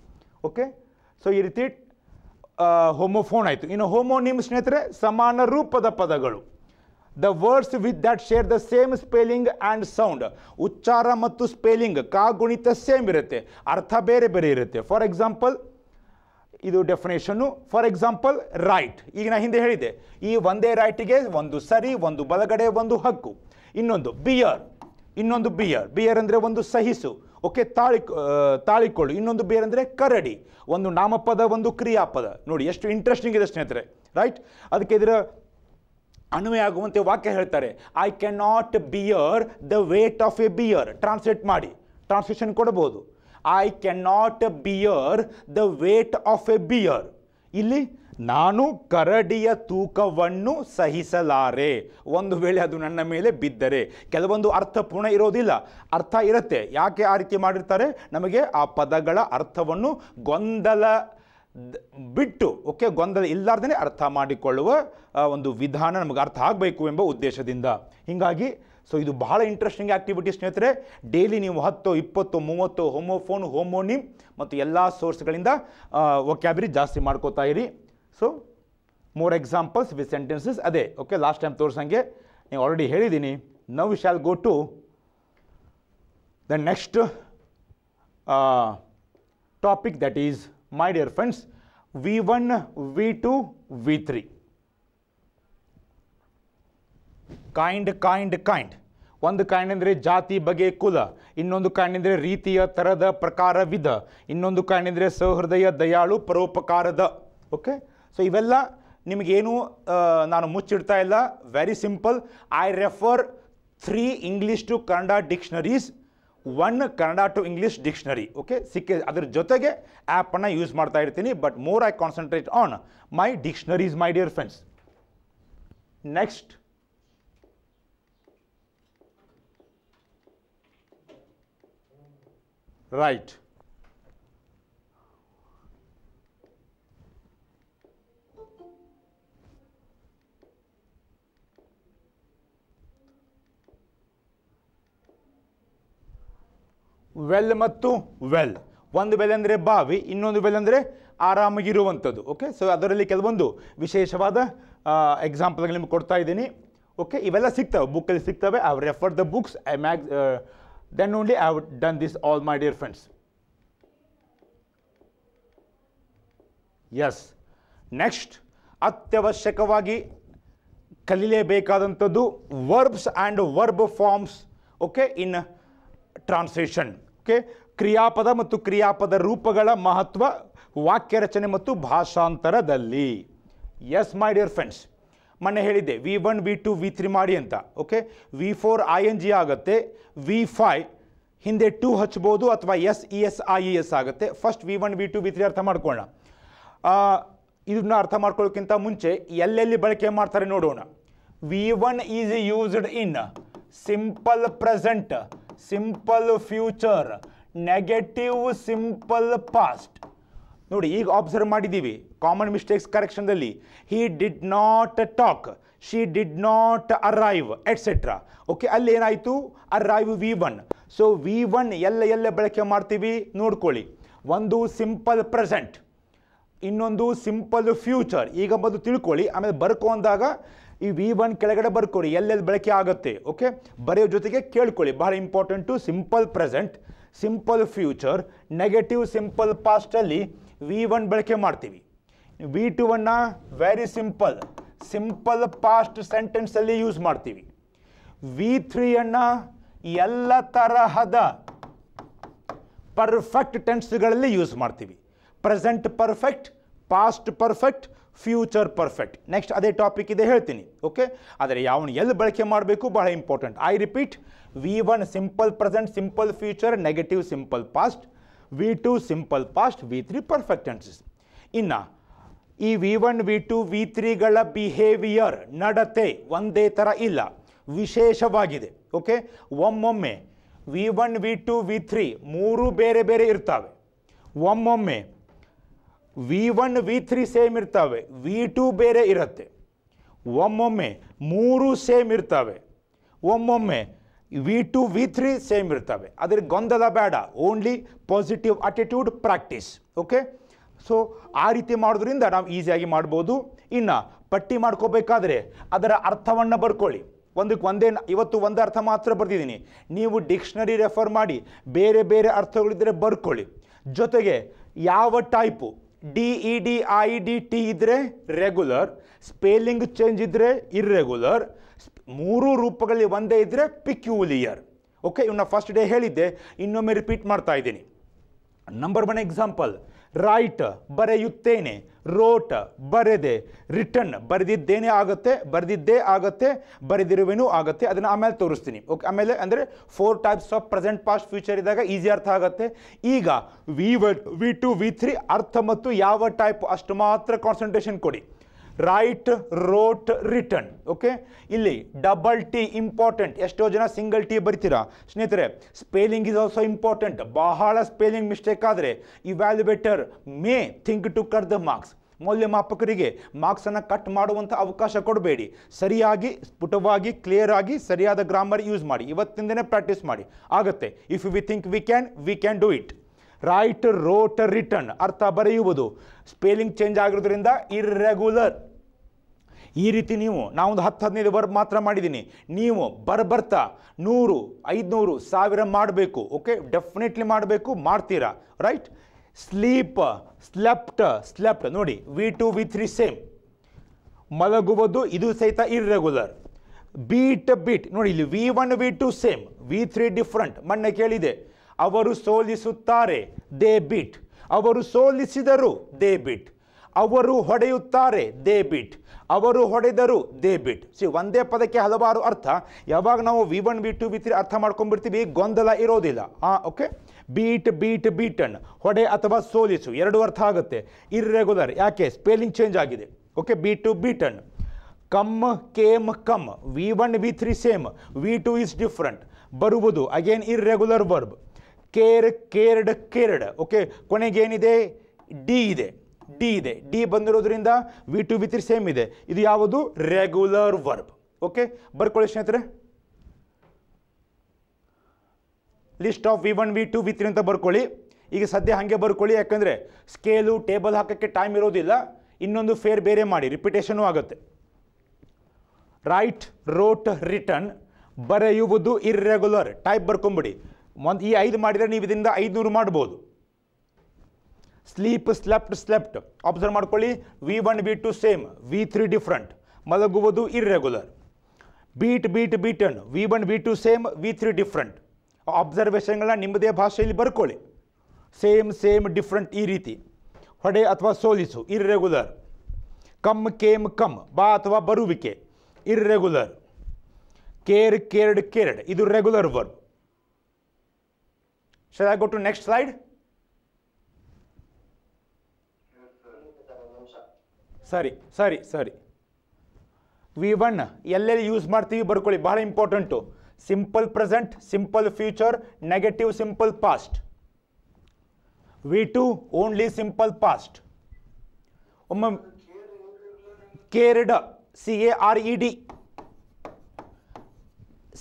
ಓಕೆ ಸೊ ಈ ರೀತಿ ಹೋಮೋಫೋನ್ ಆಯಿತು ಇನ್ನು ಹೋಮೋ ನಿಮ್ಮ ಸ್ನೇಹಿತರೆ ಸಮಾನ ರೂಪದ ಪದಗಳು the words with that share the same spelling and sound ಉಚ್ಚಾರ ಮತ್ತು ಸ್ಪೆಲಿಂಗ್ ಕಾಗುಣಿತ ಸೇಮ್ ಇರುತ್ತೆ ಅರ್ಥ ಬೇರೆ ಬೇರೆ ಇರುತ್ತೆ ಫಾರ್ ಎಕ್ಸಾಂಪಲ್ ಇದು ಡೆಫಿನೇಷನ್ನು ಫಾರ್ ಎಕ್ಸಾಂಪಲ್ ರೈಟ್ ಈಗ ನಾನು ಹಿಂದೆ ಹೇಳಿದೆ ಈ ಒಂದೇ ರೈಟಿಗೆ ಒಂದು ಸರಿ ಒಂದು ಬಲಗಡೆ ಒಂದು ಹಕ್ಕು ಇನ್ನೊಂದು ಬಿಯರ್ ಇನ್ನೊಂದು ಬಿಯರ್ ಬಿಯರ್ ಅಂದರೆ ಒಂದು ಸಹಿಸು ಓಕೆ ತಾಳಿ ತಾಳಿಕೊಳ್ಳು ಇನ್ನೊಂದು ಬಿಯರ್ ಅಂದರೆ ಕರಡಿ ಒಂದು ನಾಮಪದ ಒಂದು ಕ್ರಿಯಾಪದ ನೋಡಿ ಎಷ್ಟು ಇಂಟ್ರೆಸ್ಟಿಂಗ್ ಇದೆ ಸ್ನೇಹಿತರೆ ರೈಟ್ ಅದಕ್ಕೆ ಇದರ ಅಣುವೆಯಾಗುವಂತೆ ವಾಕ್ಯ ಹೇಳ್ತಾರೆ I can not bear the weight of a bear translate ಮಾಡಿ ಟ್ರಾನ್ಸ್ಲೇಷನ್ ಕೊಡಬಹುದು I can not bear the weight of a bear ಇಲ್ಲಿ ನಾನು ಕರಡಿಯ ತೂಕವನ್ನು ಸಹಿಸಲಾರೆ ಒಂದು ವೇಳೆ ಅದು ನನ್ನ ಮೇಲೆ ಬಿದ್ದರೆ ಕೆಲವೊಂದು ಅರ್ಥಪೂರ್ಣ ಇರೋದಿಲ್ಲ ಅರ್ಥ ಇರುತ್ತೆ ಯಾಕೆ ಆ ರೀತಿ ಮಾಡಿರ್ತಾರೆ ನಮಗೆ ಆ ಪದಗಳ ಅರ್ಥವನ್ನು ಗೊಂದಲ ಬಿಟ್ಟು ಓಕೆ ಗೊಂದಲ ಇಲ್ಲಾರ್ದೇ ಅರ್ಥ ಮಾಡಿಕೊಳ್ಳುವ ಒಂದು ವಿಧಾನ ನಮಗೆ ಅರ್ಥ ಆಗಬೇಕು ಎಂಬ ಉದ್ದೇಶದಿಂದ ಹೀಗಾಗಿ ಸೊ ಇದು ಬಹಳ ಇಂಟ್ರೆಸ್ಟಿಂಗ್ ಆ್ಯಕ್ಟಿವಿಟಿ ಸ್ನೇಹಿತರೆ ಡೈಲಿ ನೀವು ಹತ್ತು ಇಪ್ಪತ್ತು ಮೂವತ್ತು ಹೋಮೋಫೋನ್ ಹೋಮೋನಿಮ್ ಮತ್ತು ಎಲ್ಲ ಸೋರ್ಸ್ಗಳಿಂದ ಒಕ್ಯಾಬ್ರಿ ಜಾಸ್ತಿ ಮಾಡ್ಕೋತಾ ಇರಿ so more examples with sentences ಅದೇ ಓಕೆ ಲಾಸ್ಟ್ ಟೈಮ್ ತೋರಿಸಂಗೆ ನೀವು ಆಲ್ರೆಡಿ ಹೇಳಿದ್ದೀನಿ now shall go to the next topic that is my friends V one V two V three kind kind kind ಒಂದು ಕೈಂಡ್ ಅಂದರೆ ಜಾತಿ ಬಗೆ ಕುಲ ಇನ್ನೊಂದು ಕೈಂಡ್ ಅಂದರೆ ರೀತಿಯ ಥರದ ಪ್ರಕಾರ ವಿಧ ಇನ್ನೊಂದು ಕೈಂಡ್ ಅಂದರೆ ಸಹೃದಯ ದಯಾಳು ಪರೋಪಕಾರದ ಓಕೆ ಸೊ ಇವೆಲ್ಲ ನಿಮಗೇನು ನಾನು ಮುಚ್ಚಿಡ್ತಾ ಇಲ್ಲ very simple I refer three English to Kannada dictionaries one Kannada two English dictionary okay other जो आपन यूजी but more I concentrate on my dictionary my dear friends next right well ಮತ್ತು ವೆಲ್ ಒಂದು ಬೆಲೆ ಅಂದರೆ ಬಾವಿ ಇನ್ನೊಂದು ಬೆಲೆ ಅಂದರೆ ಆರಾಮಾಗಿರುವಂಥದ್ದು ಓಕೆ ಸೊ ಅದರಲ್ಲಿ ಕೆಲವೊಂದು ವಿಶೇಷವಾದ ಎಕ್ಸಾಂಪಲ್ಗಳು ನಿಮ್ಗೆ ಕೊಡ್ತಾ ಇದ್ದೀನಿ ಓಕೆ ಇವೆಲ್ಲ ಸಿಗ್ತವೆ ಬುಕ್ಕಲ್ಲಿ ಸಿಗ್ತವೆ I refer the books I ಮ್ಯಾಗ್ then only I done this all my dear friends yes next ಅತ್ಯವಶ್ಯಕವಾಗಿ ಕಲಿಲೇಬೇಕಾದಂಥದ್ದು verbs and verb forms okay in translation okay ಕ್ರಿಯಾಪದ ಮತ್ತು ಕ್ರಿಯಾಪದ ರೂಪಗಳ ಮಹತ್ವ ವಾಕ್ಯ ರಚನೆ ಮತ್ತು ಭಾಷಾಂತರದಲ್ಲಿ ಎಸ್ ಮೈ ಡಿಯರ್ ಫ್ರೆಂಡ್ಸ್ ಮೊನ್ನೆ ಹೇಳಿದ್ದೆ V one V two V three ಮಾಡಿ ಅಂತ okay V four I N G ಆಗುತ್ತೆ ವಿ ಫೈ ಹಿಂದೆ ಟು ಹಚ್ಬೋದು ಅಥವಾ S E S I E S ಆಗುತ್ತೆ first V one V two V three ಅರ್ಥ ಮಾಡ್ಕೊಳ್ಳೋಣ ಇದನ್ನ ಅರ್ಥ ಮಾಡ್ಕೊಳ್ಳೋಕ್ಕಿಂತ ಮುಂಚೆ ಎಲ್ಲೆಲ್ಲಿ ಬಳಕೆ ಮಾಡ್ತಾರೆ ನೋಡೋಣ V one is used in simple present simple future negative simple past ನೋಡಿ ಈಗ ಆಬ್ಸರ್ವ್ ಮಾಡಿದ್ದೀವಿ ಕಾಮನ್ ಮಿಸ್ಟೇಕ್ಸ್ ಕರೆಕ್ಷನ್ದಲ್ಲಿ he did not talk she did not arrive etcetera okay ಅಲ್ಲಿ ಏನಾಯಿತು arrive V one so V one ಎಲ್ಲ ಎಲ್ಲ ಬಳಕೆ ಮಾಡ್ತೀವಿ ನೋಡ್ಕೊಳ್ಳಿ ಒಂದು ಸಿಂಪಲ್ ಪ್ರೆಸೆಂಟ್ ಇನ್ನೊಂದು ಸಿಂಪಲ್ ಫ್ಯೂಚರ್ ಈಗ ಬಂದು ತಿಳ್ಕೊಳ್ಳಿ ಆಮೇಲೆ ಬರ್ಕೊ ಅಂದಾಗ ಈ ವಿ ಒನ್ ಕೆಳಗಡೆ ಬರ್ಕೊಳ್ಳಿ ಎಲ್ಲೆಲ್ಲಿ ಬಳಕೆ ಆಗುತ್ತೆ ಓಕೆ ಬರೆಯೋ ಜೊತೆಗೆ ಕೇಳ್ಕೊಳ್ಳಿ ಬಹಳ important simple present simple future negative simple ಪಾಸ್ಟಲ್ಲಿ ವಿ ಒನ್ ಬಳಕೆ ಮಾಡ್ತೀವಿ ವಿ ಟು ಒನ್ನ ವೆರಿ ಸಿಂಪಲ್ ಸಿಂಪಲ್ ಪಾಸ್ಟ್ ಸೆಂಟೆನ್ಸಲ್ಲಿ ಯೂಸ್ ಮಾಡ್ತೀವಿ ವಿ ತ್ರೀಯನ್ನು ಎಲ್ಲ ತರಹದ ಪರ್ಫೆಕ್ಟ್ ಟೆನ್ಸ್ಗಳಲ್ಲಿ ಯೂಸ್ ಮಾಡ್ತೀವಿ present perfect past perfect future perfect next ಅದೇ ಟಾಪಿಕ್ ಇದೆ ಹೇಳ್ತೀನಿ ಓಕೆ ಆದರೆ ಯಾವನು ಎಲ್ಲಿ ಬಳಕೆ ಮಾಡಬೇಕು ಬಹಳ important I repeat V one simple present simple future negative simple past V two simple past V three perfect tenses ಇನ್ನು ಈ V one V two V ತ್ರೀಗಳ ಬಿಹೇವಿಯರ್ ನಡತೆ ಒಂದೇ ಥರ ಇಲ್ಲ ವಿಶೇಷವಾಗಿದೆ ಓಕೆ ಒಮ್ಮೊಮ್ಮೆ V one V two V three ಮೂರು ಬೇರೆ ಬೇರೆ ಇರ್ತವೆ ಒಮ್ಮೊಮ್ಮೆ V one V three same ಇರ್ತವೆ ವಿ ಟು ಬೇರೆ ಇರುತ್ತೆ ಒಮ್ಮೊಮ್ಮೆ ಮೂರು ಸೇಮ್ ಇರ್ತವೆ ಒಮ್ಮೊಮ್ಮೆ V two V three same ಇರ್ತವೆ ಅದ್ರ ಗೊಂದಲ ಬೇಡ only positive attitude practice okay so ಆ ರೀತಿ ಮಾಡೋದ್ರಿಂದ ನಾವು ಈಸಿಯಾಗಿ ಮಾಡ್ಬೋದು ಇನ್ನು ಪಟ್ಟಿ ಮಾಡ್ಕೋಬೇಕಾದ್ರೆ ಅದರ ಅರ್ಥವನ್ನು ಬರ್ಕೊಳ್ಳಿ ಒಂದಕ್ಕೆ ಒಂದೇ ಇವತ್ತು ಒಂದು ಅರ್ಥ ಮಾತ್ರ ಬರ್ತಿದ್ದೀನಿ ನೀವು ಡಿಕ್ಷನರಿ ರೆಫರ್ ಮಾಡಿ ಬೇರೆ ಬೇರೆ ಅರ್ಥಗಳಿದ್ದರೆ ಬರ್ಕೊಳ್ಳಿ ಜೊತೆಗೆ ಯಾವ type D E D I D T ಇದ್ದರೆ ರೆಗ್ಯುಲರ್ ಸ್ಪೆಲ್ಲಿಂಗ್ ಚೇಂಜ್ ಇದ್ದರೆ ಇರ್ರೆಗ್ಯುಲರ್ ಮೂರು ರೂಪಗಳಲ್ಲಿ ಒಂದೇ ಇದ್ದರೆ ಪಿಕ್ಯೂಲಿಯರ್ ಓಕೆ ಇವನ್ನ ಫಸ್ಟ್ ಡೇ ಹೇಳಿದ್ದೆ ಇನ್ನೊಮ್ಮೆ ರಿಪೀಟ್ ಮಾಡ್ತಾ ಇದ್ದೀನಿ ನಂಬರ್ ಒನ್ ಎಕ್ಸಾಂಪಲ್ ರೈಟ್ ಬರೆಯುತ್ತೇನೆ ರೋಟ ಬರೆದೆ ರಿಟರ್ನ್ ಬರೆದಿದ್ದೇನೆ ಆಗುತ್ತೆ ಬರೆದಿದ್ದೇ ಆಗುತ್ತೆ ಬರೆದಿರುವೆನೂ ಆಗುತ್ತೆ ಅದನ್ನು ಆಮೇಲೆ ತೋರಿಸ್ತೀನಿ ಓಕೆ ಆಮೇಲೆ ಅಂದರೆ four types of present past future ಇದ್ದಾಗ ಈಸಿ ಅರ್ಥ ಆಗುತ್ತೆ ಈಗ V V two V three ಅರ್ಥ ಮತ್ತು ಯಾವ ಟೈಪ್ ಅಷ್ಟು ಮಾತ್ರ ಕಾನ್ಸಂಟ್ರೇಷನ್ ಕೊಡಿ ರೈಟ್ ರೋಟ್ ರಿಟರ್ನ್ ಓಕೆ ಇಲ್ಲಿ ಡಬಲ್ ಟಿ ಇಂಪಾರ್ಟೆಂಟ್ ಎಷ್ಟೋ ಜನ ಸಿಂಗಲ್ ಟಿ ಬರಿತೀರಾ ಸ್ನೇಹಿತರೆ ಸ್ಪೇಲಿಂಗ್ ಈಸ್ ಆಲ್ಸೋ ಇಂಪಾರ್ಟೆಂಟ್ ಬಹಳ ಸ್ಪೇಲಿಂಗ್ ಮಿಸ್ಟೇಕ್ ಆದರೆ evaluator may think to cut the marks ಮೌಲ್ಯಮಾಪಕರಿಗೆ ಮಾರ್ಕ್ಸನ್ನು ಕಟ್ ಮಾಡುವಂಥ ಅವಕಾಶ ಕೊಡಬೇಡಿ ಸರಿಯಾಗಿ ಸ್ಫುಟವಾಗಿ ಕ್ಲಿಯರ್ ಆಗಿ ಸರಿಯಾದ ಗ್ರಾಮರ್ ಯೂಸ್ ಮಾಡಿ ಇವತ್ತಿಂದನೇ ಪ್ರಾಕ್ಟೀಸ್ ಮಾಡಿ ಆಗುತ್ತೆ if we think we can we can do it write wrote written ಅರ್ಥ ಬರೆಯುವುದು ಸ್ಪೇಲಿಂಗ್ ಚೇಂಜ್ ಆಗಿರೋದ್ರಿಂದ ಇರ್ರೆಗ್ಯುಲರ್ ಈ ರೀತಿ ನೀವು ಒಂದು ಹತ್ತು ಹದಿನೈದು ವರ್ಬ್ ಮಾತ್ರ ಮಾಡಿದ್ದೀನಿ ನೀವು ಬರ್ಬರ್ತಾ ನೂರು ಐದುನೂರು ಸಾವಿರ ಮಾಡಬೇಕು ಓಕೆ ಡೆಫಿನೆಟ್ಲಿ ಮಾಡಬೇಕು ಮಾಡ್ತೀರಾ ರೈಟ್ ಸ್ಲೀಪ್ ಸ್ಲೆಪ್ಟ್ ಸ್ಲೆಪ್ಟ್ ನೋಡಿ V two V three same ಮಲಗುವುದು ಇದು ಸಹಿತ ಇರ್ರೆಗ್ಯುಲರ್ ಬೀಟ್ ಬೀಟ್ ನೋಡಿ ಇಲ್ಲಿ V one V two same V three different ಮೊನ್ನೆ ಕೇಳಿದೆ ಅವರು ಸೋಲಿಸುತ್ತಾರೆ ದೇ ಬಿಟ್ ಅವರು ಸೋಲಿಸಿದರು ದೇ ಬಿಟ್ ಅವರು ಹೊಡೆಯುತ್ತಾರೆ ದೇ ಬಿಟ್ ಅವರು ಹೊಡೆದರು ದೇ ಬಿಟ್ ಸಿ ಒಂದೇ ಪದಕ್ಕೆ ಹಲವಾರು ಅರ್ಥ ಯಾವಾಗ ನಾವು V one B two B three ಅರ್ಥ ಮಾಡ್ಕೊಂಡ್ಬಿಡ್ತೀವಿ ಗೊಂದಲ ಇರೋದಿಲ್ಲ ಹಾಂ ಓಕೆ ಬೀಟ್ ಬೀಟ್ ಬೀಟನ್ ಹೊಡೆ ಅಥವಾ ಸೋಲಿಸು ಎರಡು ಅರ್ಥ ಆಗುತ್ತೆ ಇರ್ರೆಗ್ಯುಲರ್ ಯಾಕೆ ಸ್ಪೇಲಿಂಗ್ ಚೇಂಜ್ ಆಗಿದೆ okay B two beaten come came come V one V three same V two is different ಬರುವುದು again irregular verb care cared cared okay ಕೊನೆಗೇನಿದೆ ಡಿ ಇದೆ ಡಿ ಇದೆ ಡಿ ಬಂದಿರೋದ್ರಿಂದ ವಿ ಟು ವಿ ಸೇಮ್ ಇದೆ ಇದು ಯಾವುದು regular verb okay ಬರ್ಕೊಳ್ಳಿ ಸ್ನೇಹಿತರೆ list of V one V two V three ಅಂತ ಬರ್ಕೊಳ್ಳಿ ಈಗ ಸದ್ಯ ಹಾಗೆ ಬರ್ಕೊಳ್ಳಿ ಯಾಕಂದರೆ ಸ್ಕೇಲು ಟೇಬಲ್ ಹಾಕೋಕ್ಕೆ ಟೈಮ್ ಇರೋದಿಲ್ಲ ಇನ್ನೊಂದು ಫೇರ್ ಬೇರೆ ಮಾಡಿ ರಿಪಿಟೇಷನು ಆಗುತ್ತೆ ರೈಟ್ ರೋಟ್ ರಿಟರ್ನ್ ಬರೆಯುವುದು ಇರ್ರೆಗ್ಯುಲರ್ ಟೈಪ್ ಬರ್ಕೊಂಬಿಡಿ ಒಂದು ಈ ಐದು ಮಾಡಿದರೆ ನೀವು ಇದರಿಂದ ಐದುನೂರು ಮಾಡ್ಬೋದು ಸ್ಲೀಪ್ ಸ್ಲೆಪ್ಟ್ ಸ್ಲೆಪ್ಟ್ ಆಬ್ಸರ್ವ್ ಮಾಡ್ಕೊಳ್ಳಿ V one B two same V three different ಮಲಗುವುದು irregular beat beat beaten V one B two same V three different ಅಬ್ಸರ್ವೇಷನ್ಗಳನ್ನ ನಿಮ್ಮದೇ ಭಾಷೆಯಲ್ಲಿ ಬರ್ಕೊಳ್ಳಿ ಸೇಮ್ ಸೇಮ್ ಡಿಫ್ರೆಂಟ್ ಈ ರೀತಿ ಹೊಡೆ ಅಥವಾ ಸೋಲಿಸು ಇರ್ರೆಗ್ಯುಲರ್ ಕಮ್ ಕೇಮ್ ಕಮ್ ಬಾ ಅಥವಾ ಬರುವಿಕೆ ಇರ್ರೆಗ್ಯುಲರ್ ಕೇರ್ ಕೇರ್ಡ್ ಕೇರ್ಡ್ ಇದು regular verb Shall I go to next slide? ಸರಿ ಸರಿ ಸರಿ ವಿ ಒನ್ ಎಲ್ಲೆಲ್ಲಿ ಯೂಸ್ ಮಾಡ್ತೀವಿ ಬರ್ಕೊಳ್ಳಿ ಭಾಳ important simple present simple future negative simple past V two only simple past ಒಮ್ಮೆ cared C A R E D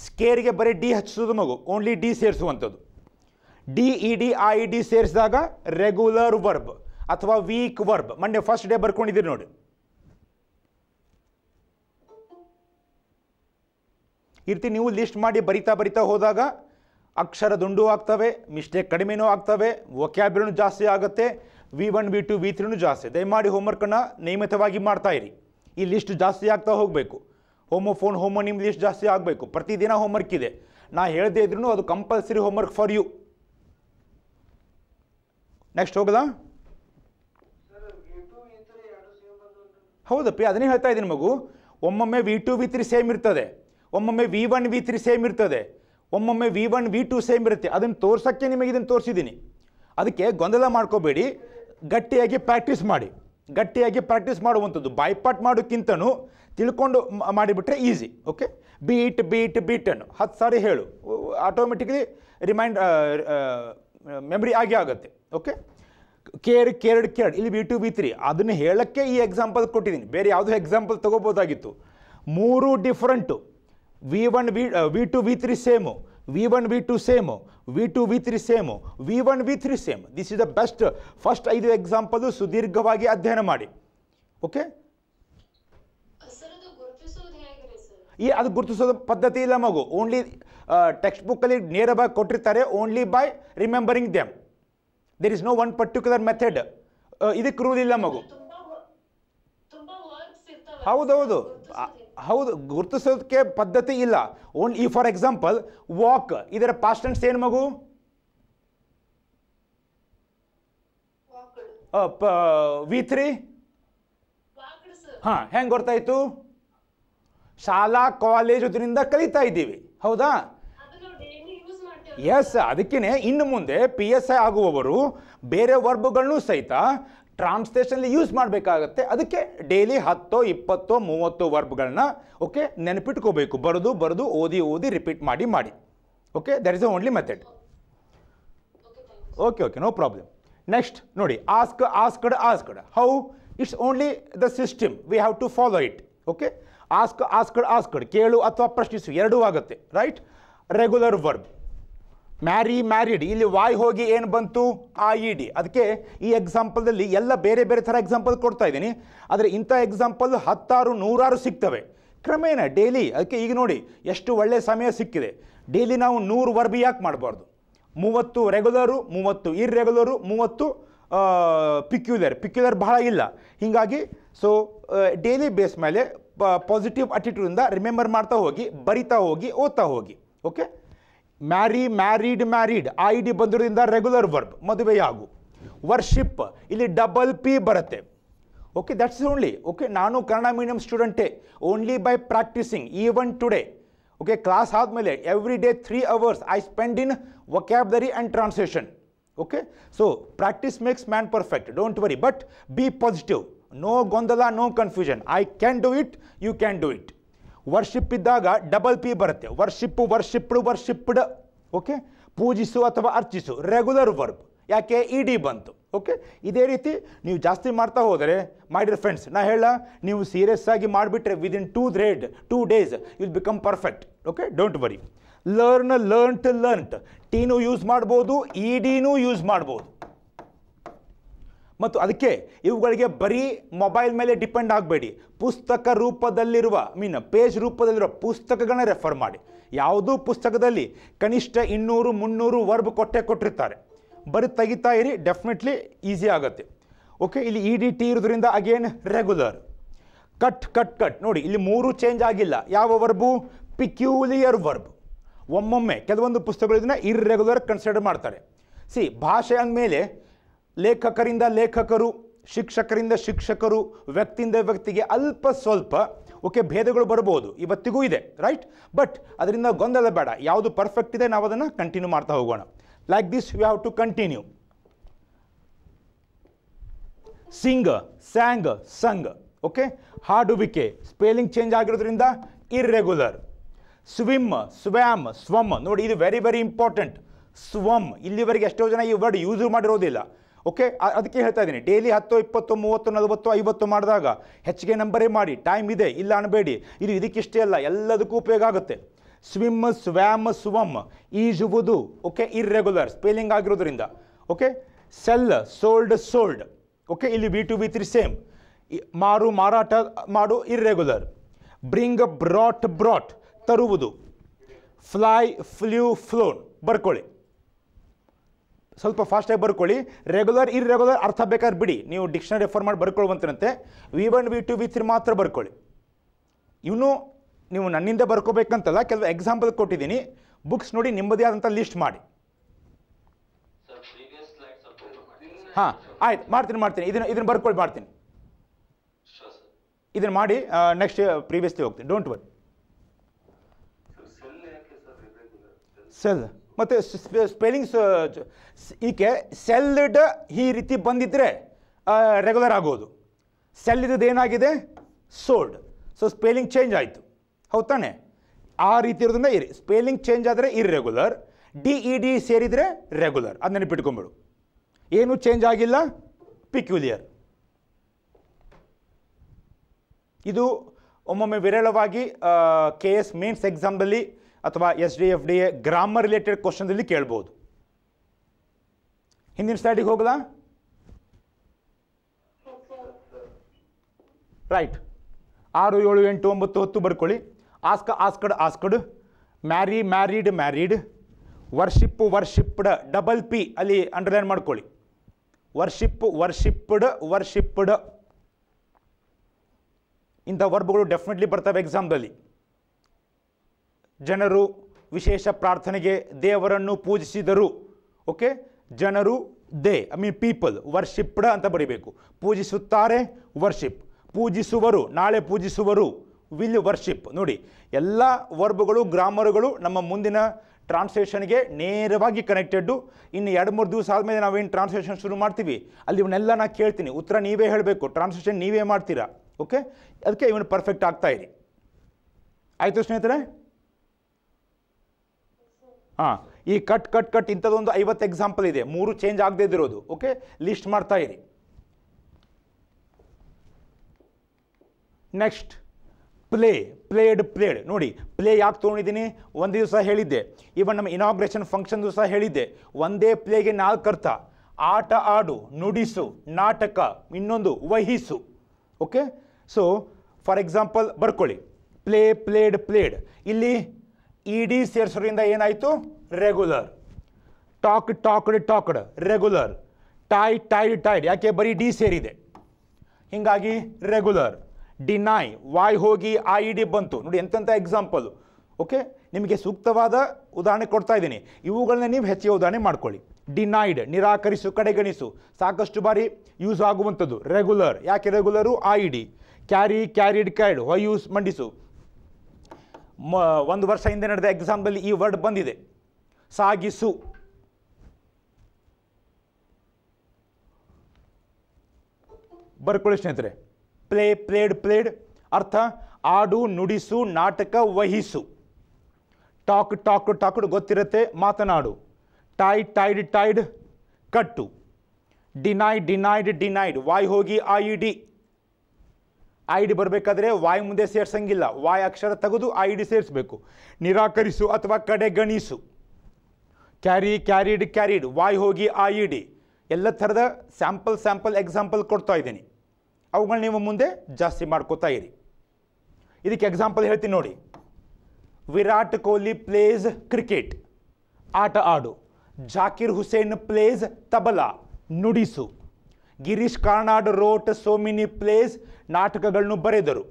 ಸ್ಕೇರ್ಗೆ ಬರೀ ಡಿ ಹಚ್ಚಿಸೋದು ಮಗು ಓನ್ಲಿ ಡಿ ಸೇರಿಸುವಂಥದ್ದು D E D I D ಸೇರಿಸಿದಾಗ ರೆಗ್ಯುಲರ್ ವರ್ಬ್ ಅಥವಾ ವೀಕ್ ವರ್ಬ್ ಮೊನ್ನೆ first day ಬರ್ಕೊಂಡಿದ್ದೀರಿ ನೋಡಿ ಇರ್ತಿ ನೀವು ಲಿಸ್ಟ್ ಮಾಡಿ ಬರಿತಾ ಬರಿತಾ ಹೋದಾಗ ಅಕ್ಷರ ದುಂಡು ಆಗ್ತವೆ ಮಿಸ್ಟೇಕ್ ಕಡಿಮೆನೂ ಆಗ್ತವೆ ವೊಕ್ಯಾಬ್ರಿನೂ ಜಾಸ್ತಿ ಆಗುತ್ತೆ V one V two V ತ್ರೀನೂ ಜಾಸ್ತಿ ದಯಮಾಡಿ ಹೋಮ್ವರ್ಕನ್ನು ನಿಯಮಿತವಾಗಿ ಇರಿ ಈ ಲಿಸ್ಟ್ ಜಾಸ್ತಿ ಆಗ್ತಾ ಹೋಗಬೇಕು ಹೋಮೋ ಫೋನ್ ಹೋಮೋ ನಿಮ್ಮ ಲಿಸ್ಟ್ ಜಾಸ್ತಿ ಆಗಬೇಕು ಪ್ರತಿದಿನ ಹೋಮ್ವರ್ಕ್ ಇದೆ ನಾ ಹೇಳದೇ ಇದ್ರೂ ಅದು compulsory homework for you next ಹೋಗೋದಾ ಹೌದಪ್ಪಿ ಅದನ್ನೇ ಹೇಳ್ತಾ ಇದ್ದೀನಿ ಮಗು ಒಮ್ಮೊಮ್ಮೆ V two V three same ಇರ್ತದೆ ಒಮ್ಮೊಮ್ಮೆ V one V three same ಇರ್ತದೆ ಒಮ್ಮೊಮ್ಮೆ V one V two same ಇರುತ್ತೆ ಅದನ್ನು ತೋರ್ಸೋಕ್ಕೆ ನಿಮಗೆ ಇದನ್ನು ತೋರಿಸಿದ್ದೀನಿ ಅದಕ್ಕೆ ಗೊಂದಲ ಮಾಡ್ಕೋಬೇಡಿ ಗಟ್ಟಿಯಾಗಿ ಪ್ರಾಕ್ಟೀಸ್ ಮಾಡಿ ಗಟ್ಟಿಯಾಗಿ ಪ್ರಾಕ್ಟೀಸ್ ಮಾಡುವಂಥದ್ದು ಬೈಪಾಟ್ ಮಾಡೋಕ್ಕಿಂತನೂ ತಿಳ್ಕೊಂಡು ಮಾಡಿಬಿಟ್ರೆ ಈಸಿ ಓಕೆ ಬೀಟ್ ಬೀಟ್ ಬೀಟನ್ನು ಹತ್ತು ಸಾರಿ ಹೇಳು ಆಟೋಮೆಟಿಕ್ಲಿ ರಿಮೈಂಡ್ ಮೆಮ್ರಿ ಆಗೇ ಆಗುತ್ತೆ ಓಕೆ ಕೇರ್ ಕೇರ್ಡ್ ಕೇರ್ಡ್ ಇಲ್ಲಿ ಬಿ ಟು ಬಿ ತ್ರೀ ಅದನ್ನು ಹೇಳೋಕ್ಕೆ ಈ ಎಕ್ಸಾಂಪಲ್ ಕೊಟ್ಟಿದ್ದೀನಿ ಬೇರೆ ಯಾವುದೋ ಎಕ್ಸಾಂಪಲ್ ತೊಗೋಬೋದಾಗಿತ್ತು ಮೂರು different V one V V two V three same V one V two same V two V three same V one V three same this is the best first ಐದು example ಸುದೀರ್ಘವಾಗಿ ಅಧ್ಯಯನ ಮಾಡಿ okay ಈ ಅದು ಗುರುತಿಸೋದು ಪದ್ಧತಿ ಇಲ್ಲ ಮಗು ಓನ್ಲಿ ಟೆಕ್ಸ್ಟ್ ಬುಕ್ಕಲ್ಲಿ ನೇರವಾಗಿ ಕೊಟ್ಟಿರ್ತಾರೆ only by remembering them there is no one particular method ಇದಕ್ಕೆ ರೂಲ್ ಇಲ್ಲ ಮಗು ಹೌದೌದು ಹೌದು ಗುರುತಿಸೋದಕ್ಕೆ ಪದ್ಧತಿ ಇಲ್ಲ ಓನ್ ಈ ಫಾರ್ ಎಕ್ಸಾಂಪಲ್ ವಾಕ್ ಇದರ ಪಾಸ್ಟ್ ಅಂಡ್ಸ್ ಏನು ಮಗು ವಿ ತ್ರೀ ಹಾಂ ಹೆಂಗೆ ಗೊತ್ತಾಯಿತು ಶಾಲಾ ಕಾಲೇಜ್ ಇದರಿಂದ ಕಲಿತಾ ಇದ್ದೀವಿ ಹೌದಾ ಎಸ್ ಅದಕ್ಕೇ ಇನ್ನು ಮುಂದೆ ಪಿ ಎಸ್ ಐ ಆಗುವವರು ಬೇರೆ ವರ್ಬ್ಗಳನ್ನೂ ಸಹಿತ ಟ್ರಾನ್ಸ್ಲೇಷನ್ಲಿ ಯೂಸ್ ಮಾಡಬೇಕಾಗತ್ತೆ ಅದಕ್ಕೆ ಡೈಲಿ ಹತ್ತೋ ಇಪ್ಪತ್ತೋ ಮೂವತ್ತೋ ವರ್ಬ್ಗಳನ್ನ ಓಕೆ ನೆನಪಿಟ್ಕೋಬೇಕು ಬರೆದು ಬರೆದು ಓದಿ ಓದಿ ರಿಪೀಟ್ ಮಾಡಿ ಮಾಡಿ okay there is a only method okay okay no problem next ನೋಡಿ ask asked asked how it's only the system we have to follow it okay ask asked asked ಕೇಳು ಅಥವಾ ಪ್ರಶ್ನಿಸು ಎರಡೂ ಆಗುತ್ತೆ right regular verb marry married ಇಲ್ಲಿ Y ಹೋಗಿ ಏನು ಬಂತು ಆ ಇ ಡಿ ಅದಕ್ಕೆ ಈ ಎಕ್ಸಾಂಪಲ್ದಲ್ಲಿ ಎಲ್ಲ ಬೇರೆ ಬೇರೆ ಥರ ಎಕ್ಸಾಂಪಲ್ ಕೊಡ್ತಾ ಇದ್ದೀನಿ ಆದರೆ ಇಂಥ ಎಕ್ಸಾಂಪಲ್ ಹತ್ತಾರು ನೂರಾರು ಸಿಗ್ತವೆ ಕ್ರಮೇಣ ಡೈಲಿ ಅದಕ್ಕೆ ಈಗ ನೋಡಿ ಎಷ್ಟು ಒಳ್ಳೆಯ ಸಮಯ ಸಿಕ್ಕಿದೆ ಡೈಲಿ ನಾವು ನೂರು ವರ್ಬಿ ಯಾಕೆ ಮಾಡಬಾರ್ದು ಮೂವತ್ತು ರೆಗ್ಯುಲರು ಮೂವತ್ತು ಇರ್ರೆಗ್ಯುಲರು ಮೂವತ್ತು ಪಿಕ್ಯುಲರ್ ಪಿಕ್ಯುಲರ್ ಬಹಳ ಇಲ್ಲ ಹೀಗಾಗಿ ಸೊ ಡೈಲಿ ಬೇಸ್ ಮೇಲೆ ಪಾಸಿಟಿವ್ ಅಟಿಟ್ಯೂಡಿಂದ ರಿಮೆಂಬರ್ ಮಾಡ್ತಾ ಹೋಗಿ ಬರಿತಾ ಹೋಗಿ ಓದ್ತಾ ಹೋಗಿ okay marry married married I D ಬಂದಿರೋದ್ರಿಂದ ರೆಗ್ಯುಲರ್ ವರ್ಬ್ ಮದುವೆಯಾಗು ವರ್ಷಿಪ್ ಇಲ್ಲಿ ಡಬಲ್ ಪಿ ಬರುತ್ತೆ ಓಕೆ ದಟ್ಸ್ ಓನ್ಲಿ ಓಕೆ ನಾನು ಕನ್ನಡ ಮೀಡಿಯಂ ಸ್ಟೂಡೆಂಟೇ only by practising even today okay class ಆದಮೇಲೆ every day three hours I spend in vocabulary and translation okay so practice makes man perfect don't worry but be positive no ಗೊಂದಲ no confusion I can do it you can do it worship ಇದ್ದಾಗ double P ಬರುತ್ತೆ worship worshipped worshipped okay ಪೂಜಿಸು ಅಥವಾ ಅರ್ಚಿಸು regular verb ಯಾಕೆ E e D ಬಂತು okay ಇದೇ ರೀತಿ ನೀವು ಜಾಸ್ತಿ ಮಾಡ್ತಾ ಹೋದರೆ ಡಿಯರ್ ಫ್ರೆಂಡ್ಸ್ ನಾ ಹೇಳ ನೀವು ಸೀರಿಯಸ್ ಆಗಿ ಮಾಡಿಬಿಟ್ರೆ ವಿದಿನ್ ಟೂ ರೇಡ್ two days will become perfect okay don't worry learn learn to learn ಟೀನು ಯೂಸ್ ಮಾಡ್ಬೋದು ಇ ಡಿನೂ ಯೂಸ್ ಮಾಡ್ಬೋದು ಮತ್ತು ಅದಕ್ಕೆ ಇವುಗಳಿಗೆ ಬರೀ ಮೊಬೈಲ್ ಮೇಲೆ ಡಿಪೆಂಡ್ ಆಗಬೇಡಿ ಪುಸ್ತಕ ರೂಪದಲ್ಲಿರುವ ಮೀನ್ ಪೇಜ್ ರೂಪದಲ್ಲಿರುವ ಪುಸ್ತಕಗಳನ್ನ ರೆಫರ್ ಮಾಡಿ ಯಾವುದೂ ಪುಸ್ತಕದಲ್ಲಿ ಕನಿಷ್ಠ ಇನ್ನೂರು ಮುನ್ನೂರು ವರ್ಬ್ ಕೊಟ್ಟೆ ಕೊಟ್ಟಿರ್ತಾರೆ ಬರೀ ತೆಗಿತಾ ಇರಿ ಡೆಫಿನೆಟ್ಲಿ ಈಸಿ ಆಗುತ್ತೆ ಓಕೆ ಇಲ್ಲಿ ಇ ಡಿ ಟಿ ಇರೋದ್ರಿಂದ again regular cut cut cut ನೋಡಿ ಇಲ್ಲಿ ಮೂರು ಚೇಂಜ್ ಆಗಿಲ್ಲ ಯಾವ ವರ್ಬು ಪಿಕ್ಯೂಲಿಯರ್ ವರ್ಬ್ ಒಮ್ಮೊಮ್ಮೆ ಕೆಲವೊಂದು ಪುಸ್ತಕಗಳು ಇದನ್ನ ಇರ್ರೆಗ್ಯುಲರ್ ಕನ್ಸಿಡರ್ ಮಾಡ್ತಾರೆ ಸಿ ಭಾಷೆ ಅಂದಮೇಲೆ ಲೇಖಕರಿಂದ ಲೇಖಕರು ಶಿಕ್ಷಕರಿಂದ ಶಿಕ್ಷಕರು ವ್ಯಕ್ತಿಯಿಂದ ವ್ಯಕ್ತಿಗೆ ಅಲ್ಪ ಸ್ವಲ್ಪ ಓಕೆ ಭೇದಗಳು ಬರಬಹುದು ಇವತ್ತಿಗೂ ಇದೆ ರೈಟ್ ಬಟ್ ಅದರಿಂದ ಗೊಂದಲ ಬೇಡ ಯಾವುದು ಪರ್ಫೆಕ್ಟ್ ಇದೆ ನಾವು ಅದನ್ನು ಕಂಟಿನ್ಯೂ ಮಾಡ್ತಾ ಹೋಗೋಣ like this you have to continue sing sang sung okay ಹಾಡುವಿಕೆ ಸ್ಪೇಲಿಂಗ್ ಚೇಂಜ್ ಆಗಿರೋದ್ರಿಂದ ಇರ್ರೆಗ್ಯುಲರ್ ಸ್ವಿಮ್ ಸ್ವ್ಯಾಮ್ ಸ್ವಮ್ ನೋಡಿ ಇದು ವೆರಿ ವೆರಿ ಇಂಪಾರ್ಟೆಂಟ್ ಸ್ವಮ್ ಇಲ್ಲಿವರೆಗೆ ಎಷ್ಟೋ ಜನ ಈ ವರ್ಡ್ ಯೂಸ್ ಮಾಡಿರೋದಿಲ್ಲ ಓಕೆ ಅದಕ್ಕೆ ಹೇಳ್ತಾ ಇದ್ದೀನಿ ಡೈಲಿ ಹತ್ತು ಇಪ್ಪತ್ತು ಮೂವತ್ತು ನಲವತ್ತು ಐವತ್ತು ಮಾಡಿದಾಗ ಹೆಚ್ಚಿಗೆ ನಂಬರೇ ಮಾಡಿ ಟೈಮ್ ಇದೆ ಇಲ್ಲ ಅನ್ನಬೇಡಿ ಇದು ಇದಕ್ಕಿಷ್ಟೇ ಅಲ್ಲ ಎಲ್ಲದಕ್ಕೂ ಉಪಯೋಗ ಆಗುತ್ತೆ ಸ್ವಿಮ್ ಸ್ವ್ಯಾಮ್ ಸ್ವಮ್ ಈಜುವುದು ಓಕೆ ಇರ್ರೆಗ್ಯುಲರ್ ಸ್ಪೆಲ್ಲಿಂಗ್ ಆಗಿರೋದ್ರಿಂದ okay sell sold sold okay ಇಲ್ಲಿ B two B three same ಮಾರು ಮಾರಾಟ ಮಾಡು ಇರ್ರೆಗ್ಯುಲರ್ ಬ್ರಿಂಗ್ ಬ್ರಾಟ್ ಬ್ರಾಟ್ ತರುವುದು ಫ್ಲೈ ಫ್ಲೂ ಫ್ಲೋನ್ ಬರ್ಕೊಳ್ಳಿ ಸ್ವಲ್ಪ ಫಾಸ್ಟಾಗಿ ಬರ್ಕೊಳ್ಳಿ ರೆಗ್ಯುಲರ್ ಇರ್ರೆಗ್ಯುಲರ್ ಅರ್ಥ ಬೇಕಾದ್ರೆ ಬಿಡಿ ನೀವು ಡಿಕ್ಷನರಿ ರೆಫರ್ ಮಾಡಿ ಬರ್ಕೊಳ್ಳುವಂತಿರಂತೆ V one V two V three ಮಾತ್ರ ಬರ್ಕೊಳ್ಳಿ ಇವನು ನೀವು ನನ್ನಿಂದ ಬರ್ಕೋಬೇಕಂತಲ್ಲ ಕೆಲವು ಎಕ್ಸಾಂಪಲ್ ಕೊಟ್ಟಿದ್ದೀನಿ ಬುಕ್ಸ್ ನೋಡಿ ನಿಮ್ಮದೇ ಆದಂಥ ಲಿಸ್ಟ್ ಮಾಡಿ ಹಾಂ ಆಯ್ತು ಮಾಡ್ತೀನಿ ಮಾಡ್ತೀನಿ ಇದನ್ನು ಇದನ್ನು ಬರ್ಕೊಳ್ಳಿ ಮಾಡ್ತೀನಿ ಇದನ್ನು ಮಾಡಿ ನೆಕ್ಸ್ಟ್ ಪ್ರೀವಿಯಸ್ಲಿ ಹೋಗ್ತೀನಿ ಡೋಂಟ್ ವರಿ ಸೆಲ್ ಮತ್ತು ಸ್ಪೆಲ್ಲಿಂಗ್ಸ್ ಈಕೆ ಸೆಲ್ಡ್ ಈ ರೀತಿ ಬಂದಿದ್ದರೆ ರೆಗ್ಯುಲರ್ ಆಗೋದು ಸೆಲ್ ಏನಾಗಿದೆ ಸೋಲ್ಡ್ ಸೊ ಸ್ಪೆಲ್ಲಿಂಗ್ ಚೇಂಜ್ ಆಯಿತು ಹೌದು ತಾನೆ ಆ ರೀತಿ ಇರೋದ್ರಿಂದ ಇರಿ ಸ್ಪೆಲ್ಲಿಂಗ್ ಚೇಂಜ್ ಆದರೆ ಇರ್ರೆಗ್ಯುಲರ್ ಡಿ ಇ ಡಿ ಸೇರಿದರೆ ರೆಗ್ಯುಲರ್ ಅದು ನೆನಪಿಟ್ಕೊಂಬಿಡು ಏನೂ ಚೇಂಜ್ ಆಗಿಲ್ಲ ಪಿಕ್ಯುಲಿಯರ್ ಇದು ಒಮ್ಮೊಮ್ಮೆ ವಿರಳವಾಗಿ ಕೆ ಎಸ್ ಮೀನ್ಸ್ ಎಕ್ಸಾಮ್ದಲ್ಲಿ ಅಥವಾ S D F D A grammar related ಕ್ವಶನ್ದಲ್ಲಿ ಕೇಳ್ಬೋದು ಹಿಂದಿನ ಸ್ಲೈಡಿಗೆ ಹೋಗಲಾ ರೈಟ್ ಆರು ಏಳು ಎಂಟು ಒಂಬತ್ತು ಹತ್ತು ಬರ್ಕೊಳ್ಳಿ ask asked asked marry married married worship worshipped double P ಅಲ್ಲಿ ಅಂಡರ್ಲೈನ್ ಮಾಡ್ಕೊಳ್ಳಿ ವರ್ಷಿಪ್ ವರ್ಷಿಪ್ಡ್ ವರ್ಷಿಪ್ಡ್ ಇಂಥ ವರ್ಬ್ಗಳು ಡೆಫಿನೆಟ್ಲಿ ಬರ್ತವೆ ಎಕ್ಸಾಮ್ದಲ್ಲಿ ಜನರು ವಿಶೇಷ ಪ್ರಾರ್ಥನೆಗೆ ದೇವರನ್ನು ಪೂಜಿಸಿದರು ಓಕೆ ಜನರು they I mean people worshipped ಅಂತ ಬರೀಬೇಕು ಪೂಜಿಸುತ್ತಾರೆ ವರ್ಷಿಪ್ ಪೂಜಿಸುವರು ನಾಳೆ ಪೂಜಿಸುವರು ವಿಲ್ ವರ್ಷಿಪ್ ನೋಡಿ ಎಲ್ಲ ವರ್ಬ್ಗಳು ಗ್ರಾಮರ್ಗಳು ನಮ್ಮ ಮುಂದಿನ ಟ್ರಾನ್ಸ್ಲೇಷನ್ಗೆ ನೇರವಾಗಿ ಕನೆಕ್ಟೆಡ್ಡು ಇನ್ನು ಎರಡು ಮೂರು ದಿವಸ ಆದಮೇಲೆ ನಾವೇನು ಟ್ರಾನ್ಸ್ಲೇಷನ್ ಶುರು ಮಾಡ್ತೀವಿ ಅಲ್ಲಿ ಇವನ್ನೆಲ್ಲ ನಾನು ಕೇಳ್ತೀನಿ ಉತ್ತರ ನೀವೇ ಹೇಳಬೇಕು ಟ್ರಾನ್ಸ್ಲೇಷನ್ ನೀವೇ ಮಾಡ್ತೀರಾ ಓಕೆ ಅದಕ್ಕೆ ಇವನು ಪರ್ಫೆಕ್ಟ್ ಆಗ್ತಾಯಿರಿ ಆಯಿತು ಸ್ನೇಹಿತರೆ ಹಾಂ ಈ ಕಟ್ ಕಟ್ ಕಟ್ ಇಂಥದ್ದೊಂದು ಐವತ್ತು ಎಕ್ಸಾಂಪಲ್ ಇದೆ ಮೂರು ಚೇಂಜ್ ಆಗದೇ ಇರೋದು ಓಕೆ ಲಿಸ್ಟ್ ಮಾಡ್ತಾ ಇರಿ ನೆಕ್ಸ್ಟ್ ಪ್ಲೇ ಪ್ಲೇಡ್ ಪ್ಲೇಡ್ ನೋಡಿ ಪ್ಲೇ ಯಾಕೆ ತೊಗೊಂಡಿದ್ದೀನಿ ಒಂದು ದಿವಸ ಹೇಳಿದ್ದೆ ಇವನ್ ನಮ್ಮ ಇನಾಗ್ರೇಷನ್ ಫಂಕ್ಷನ್ ಸಹ ಹೇಳಿದ್ದೆ ಒಂದೇ ಪ್ಲೇಗೆ ನಾಲ್ಕು ಅರ್ಥ ಆಟ ಆಡು ನುಡಿಸು ನಾಟಕ ಇನ್ನೊಂದು ವಹಿಸು ಓಕೆ ಸೊ ಫಾರ್ ಎಕ್ಸಾಂಪಲ್ ಬರ್ಕೊಳ್ಳಿ ಪ್ಲೇ ಪ್ಲೇಡ್ ಪ್ಲೇಡ್ ಇಲ್ಲಿ ಇ ಡಿ ಸೇರಿಸೋದ್ರಿಂದ ಏನಾಯಿತು regular talk talked talked regular tie tied tied ಯಾಕೆ ಬರೀ ಡಿ ಸೇರಿದೆ ಹೀಗಾಗಿ ರೆಗ್ಯುಲರ್ ಡಿನೈ ವಾಯ್ ಹೋಗಿ ಆ ಇ e ಡಿ ಬಂತು ನೋಡಿ ಎಂತೆಂಥ ಎಕ್ಸಾಂಪಲ್ ಓಕೆ ನಿಮಗೆ ಸೂಕ್ತವಾದ ಉದಾಹರಣೆ ಕೊಡ್ತಾ ಇದ್ದೀನಿ ಇವುಗಳನ್ನ ನೀವು ಹೆಚ್ಚಿಗೆ ಉದಾಹರಣೆ ಮಾಡ್ಕೊಳ್ಳಿ ಡಿನೈಡ್ ನಿರಾಕರಿಸು ಕಡೆಗಣಿಸು ಸಾಕಷ್ಟು ಬಾರಿ ಯೂಸ್ ಆಗುವಂಥದ್ದು ರೆಗ್ಯುಲರ್ ಯಾಕೆ regular E D carry carried carried use ಮಂಡಿಸು ಮ ಒಂದು ವರ್ಷ ಹಿಂದೆ ನಡೆದ ಎಕ್ಸಾಂಪಲ್ ಈ ವರ್ಡ್ ಬಂದಿದೆ ಸಾಗಿಸು ಬರ್ಕೊಳ್ಳಿ ಸ್ನೇಹಿತರೆ ಪ್ಲೇ ಪ್ಲೇಡ್ ಪ್ಲೇಡ್ ಅರ್ಥ ಆಡು ನುಡಿಸು ನಾಟಕ ವಹಿಸು ಟಾಕ್ ಟಾಕ್ ಟಾಕ್ ಗೊತ್ತಿರುತ್ತೆ ಮಾತನಾಡು ಟೈಡ್ ಟೈಡ್ ಟೈಡ್ ಕಟ್ಟು ಡಿನೈಡ್ ಡಿನೈಡ್ ಡಿನೈಡ್ ವಾಯ್ ಹೋಗಿ I E D I D ಬರಬೇಕಾದ್ರೆ ವಾಯ್ ಮುಂದೆ ಸೇರ್ಸಂಗಿಲ್ಲ ವಾಯ್ ಅಕ್ಷರ ತೆಗೆದು ಐ ಡಿ ಸೇರಿಸಬೇಕು ನಿರಾಕರಿಸು ಅಥವಾ ಕಡೆ ಗಣಿಸು ಕ್ಯಾರಿ ಕ್ಯಾರಿಡ್ ಕ್ಯಾರಿಡ್ ವಾಯ್ ಹೋಗಿ ಆ ಇ ಡಿ ಎಲ್ಲ ಥರದ ಸ್ಯಾಂಪಲ್ ಸ್ಯಾಂಪಲ್ ಎಕ್ಸಾಂಪಲ್ ಕೊಡ್ತಾ ಇದ್ದೀನಿ ಅವುಗಳನ್ನ ನೀವು ಮುಂದೆ ಜಾಸ್ತಿ ಮಾಡ್ಕೋತಾ ಇರಿ ಇದಕ್ಕೆ ಎಕ್ಸಾಂಪಲ್ ಹೇಳ್ತೀನಿ ನೋಡಿ ವಿರಾಟ್ ಕೊಹ್ಲಿ ಪ್ಲೇಸ್ ಕ್ರಿಕೆಟ್ ಆಟ ಆಡು ಜಾಕಿರ್ ಹುಸೇನ್ ಪ್ಲೇಸ್ ತಬಲಾ ನುಡಿಸು Girish Karnad wrote so plays ನಾಟಕಗಳನ್ನು ಬರೆದರು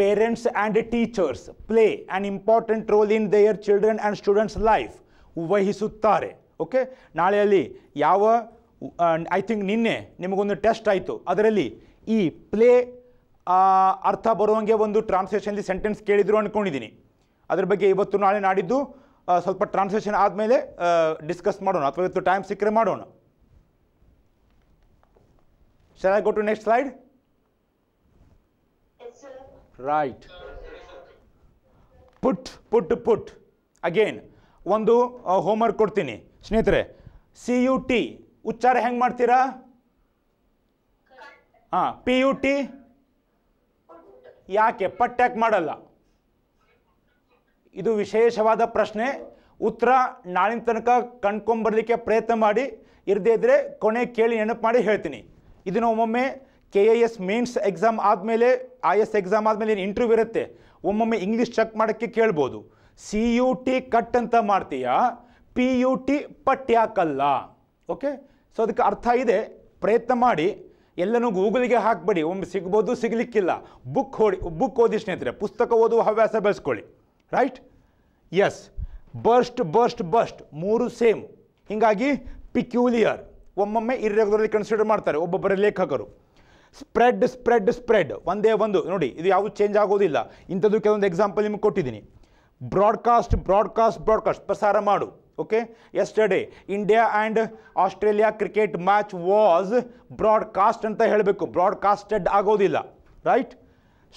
parents and teachers play an important role in their children and students life ವಹಿಸುತ್ತಾರೆ ಓಕೆ ನಾಳೆ ಅಲ್ಲಿ ಯಾವ ಐ ಥಿಂಕ್ ನಿನ್ನೆ ನಿಮಗೊಂದು ಟೆಸ್ಟ್ ಆಯಿತು ಅದರಲ್ಲಿ ಈ ಪ್ಲೇ ಅರ್ಥ ಬರುವಂಗೆ ಒಂದು ಟ್ರಾನ್ಸ್ಲೇಷನ್ಲಿ ಸೆಂಟೆನ್ಸ್ ಕೇಳಿದ್ರು ಅಂದ್ಕೊಂಡಿದ್ದೀನಿ ಅದ್ರ ಬಗ್ಗೆ ಇವತ್ತು ನಾಳೆ ನಾಡಿದ್ದು ಸ್ವಲ್ಪ ಟ್ರಾನ್ಸ್ಲೇಷನ್ ಆದಮೇಲೆ ಡಿಸ್ಕಸ್ ಮಾಡೋಣ ಅಥವಾ ಇವತ್ತು ಟೈಮ್ ಸಿಕ್ಕರೆ ಮಾಡೋಣ Shall I go to next slide? Yes, right. Put put put again ಒಂದು ಹೋಮ್ ವರ್ಕ್ ಕೊಡ್ತೀನಿ ಸ್ನೇಹಿತರೆ ಸಿ ಯು ಟಿ ಉಚ್ಚಾರ ಹೆಂಗೆ ಮಾಡ್ತೀರಾ ಹಾಂ ಪಿ ಯು ಟಿ ಯಾಕೆ ಪಟ್ ಯಾಕೆ ಮಾಡಲ್ಲ ಇದು ವಿಶೇಷವಾದ ಪ್ರಶ್ನೆ ಉತ್ತರ ನಾಳಿನ ತನಕ ಕಣ್ಕೊಂಬರ್ಲಿಕ್ಕೆ ಪ್ರಯತ್ನ ಮಾಡಿ ಇರದೇ ಇದ್ದರೆ ಕೊನೆ ಕೇಳಿ ನೆನಪು ಮಾಡಿ ಹೇಳ್ತೀನಿ ಇದನ್ನು ಒಮ್ಮೊಮ್ಮೆ K A S mains exam ಆದಮೇಲೆ ಐ ಎಸ್ ಎಕ್ಸಾಮ್ ಆದಮೇಲೆ ಏನು ಇಂಟರ್ವ್ಯೂ ಇರುತ್ತೆ ಒಮ್ಮೊಮ್ಮೆ ಇಂಗ್ಲೀಷ್ ಚೆಕ್ ಮಾಡೋಕ್ಕೆ ಕೇಳ್ಬೋದು ಸಿ ಯು ಟಿ ಕಟ್ ಅಂತ ಮಾಡ್ತೀಯಾ ಪಿ ಯು ಟಿ ಪಟ್ಯಾಕಲ್ಲ ಓಕೆ ಸೊ ಅದಕ್ಕೆ ಅರ್ಥ ಇದೆ ಪ್ರಯತ್ನ ಮಾಡಿ ಎಲ್ಲನೂ ಗೂಗಲ್ಗೆ ಹಾಕ್ಬೇಡಿ ಒಮ್ಮೆ ಸಿಗ್ಬೋದು ಸಿಗಲಿಕ್ಕಿಲ್ಲ ಬುಕ್ ಓಡಿ ಬುಕ್ ಓದಿ ಸ್ನೇಹಿತರೆ ಪುಸ್ತಕ ಓದುವ ಹವ್ಯಾಸ ಬೆಳೆಸ್ಕೊಳ್ಳಿ right yes burst burst burst ಮೂರು ಸೇಮ್ ಹೀಗಾಗಿ ಪಿಕ್ಯೂಲಿಯರ್ ಒಮ್ಮೊಮ್ಮೆ ಇರ್ರೆಗ್ಯುಲರ್ಲಿ ಕನ್ಸಿಡರ್ ಮಾಡ್ತಾರೆ ಒಬ್ಬೊಬ್ಬರ ಲೇಖಕರು ಸ್ಪ್ರೆಡ್ ಸ್ಪ್ರೆಡ್ ಸ್ಪ್ರೆಡ್ ಒಂದೇ ಒಂದು ನೋಡಿ ಇದು ಯಾವುದು ಚೇಂಜ್ ಆಗೋದಿಲ್ಲ ಇಂಥದ್ದು ಕೆಲವೊಂದು ಎಕ್ಸಾಂಪಲ್ ನಿಮಗೆ ಕೊಟ್ಟಿದ್ದೀನಿ ಬ್ರಾಡ್ಕಾಸ್ಟ್ ಬ್ರಾಡ್ಕಾಸ್ಟ್ ಬ್ರಾಡ್ಕಾಸ್ಟ್ ಪ್ರಸಾರ ಮಾಡು okay yesterday India and Australia cricket match was broadcast ಅಂತ ಹೇಳಬೇಕು ಬ್ರಾಡ್ಕಾಸ್ಟೆಡ್ ಆಗೋದಿಲ್ಲ ರೈಟ್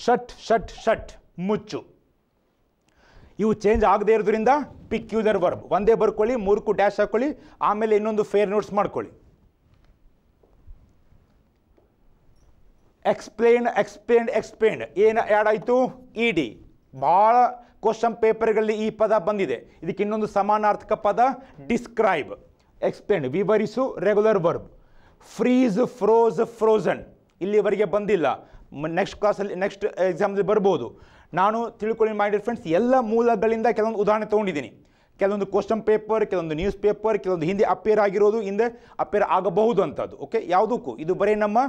ಶಟ್ ಶಟ್ ಶಟ್ ಮುಚ್ಚು ಇವು ಚೇಂಜ್ ಆಗದೇ ಇರೋದ್ರಿಂದ ಪಿಕ್ಯುಲರ್ ವರ್ಬ್ ಒಂದೇ ಬರ್ಕೊಳ್ಳಿ ಮೂರ್ಕು ಡ್ಯಾಶ್ ಹಾಕ್ಕೊಳ್ಳಿ ಆಮೇಲೆ ಇನ್ನೊಂದು ಫೇರ್ ನೋಟ್ಸ್ ಮಾಡ್ಕೊಳ್ಳಿ ಎಕ್ಸ್ಪ್ಲೇನ್ ಎಕ್ಸ್ಪ್ಲೇನ್ ಎಕ್ಸ್ಪ್ಲೇನ್ ಏನು ಆ್ಯಡ್ ಆಯಿತು ಇ ಡಿ ಭಾಳ ಕ್ವಶನ್ ಪೇಪರ್ಗಳಲ್ಲಿ ಈ ಪದ ಬಂದಿದೆ ಇದಕ್ಕೆ ಇನ್ನೊಂದು ಸಮಾನಾರ್ಥಕ ಪದ ಡಿಸ್ಕ್ರೈಬ್ ಎಕ್ಸ್ಪ್ಲೇನ್ ವಿವರಿಸು regular verb freeze froze frozen ಇಲ್ಲಿವರೆಗೆ ಬಂದಿಲ್ಲ ನೆಕ್ಸ್ಟ್ ಕ್ಲಾಸಲ್ಲಿ ನೆಕ್ಸ್ಟ್ ಎಕ್ಸಾಮಲ್ಲಿ ಬರ್ಬೋದು ನಾನು ತಿಳ್ಕೊಳ್ಳಿ ಮಾಡಿ ಫ್ರೆಂಡ್ಸ್ ಎಲ್ಲ ಮೂಲಗಳಿಂದ ಕೆಲವೊಂದು ಉದಾಹರಣೆ ತೊಗೊಂಡಿದ್ದೀನಿ ಕೆಲವೊಂದು ಕ್ವಶನ್ ಪೇಪರ್ ಕೆಲವೊಂದು ನ್ಯೂಸ್ ಪೇಪರ್ ಕೆಲವೊಂದು ಹಿಂದೆ ಅಪೇರ್ ಆಗಿರೋದು ಹಿಂದೆ ಅಪೇರ್ ಆಗಬಹುದು ಅಂಥದ್ದು ಓಕೆ ಯಾವುದಕ್ಕೂ ಇದು ಬರೀ ನಮ್ಮ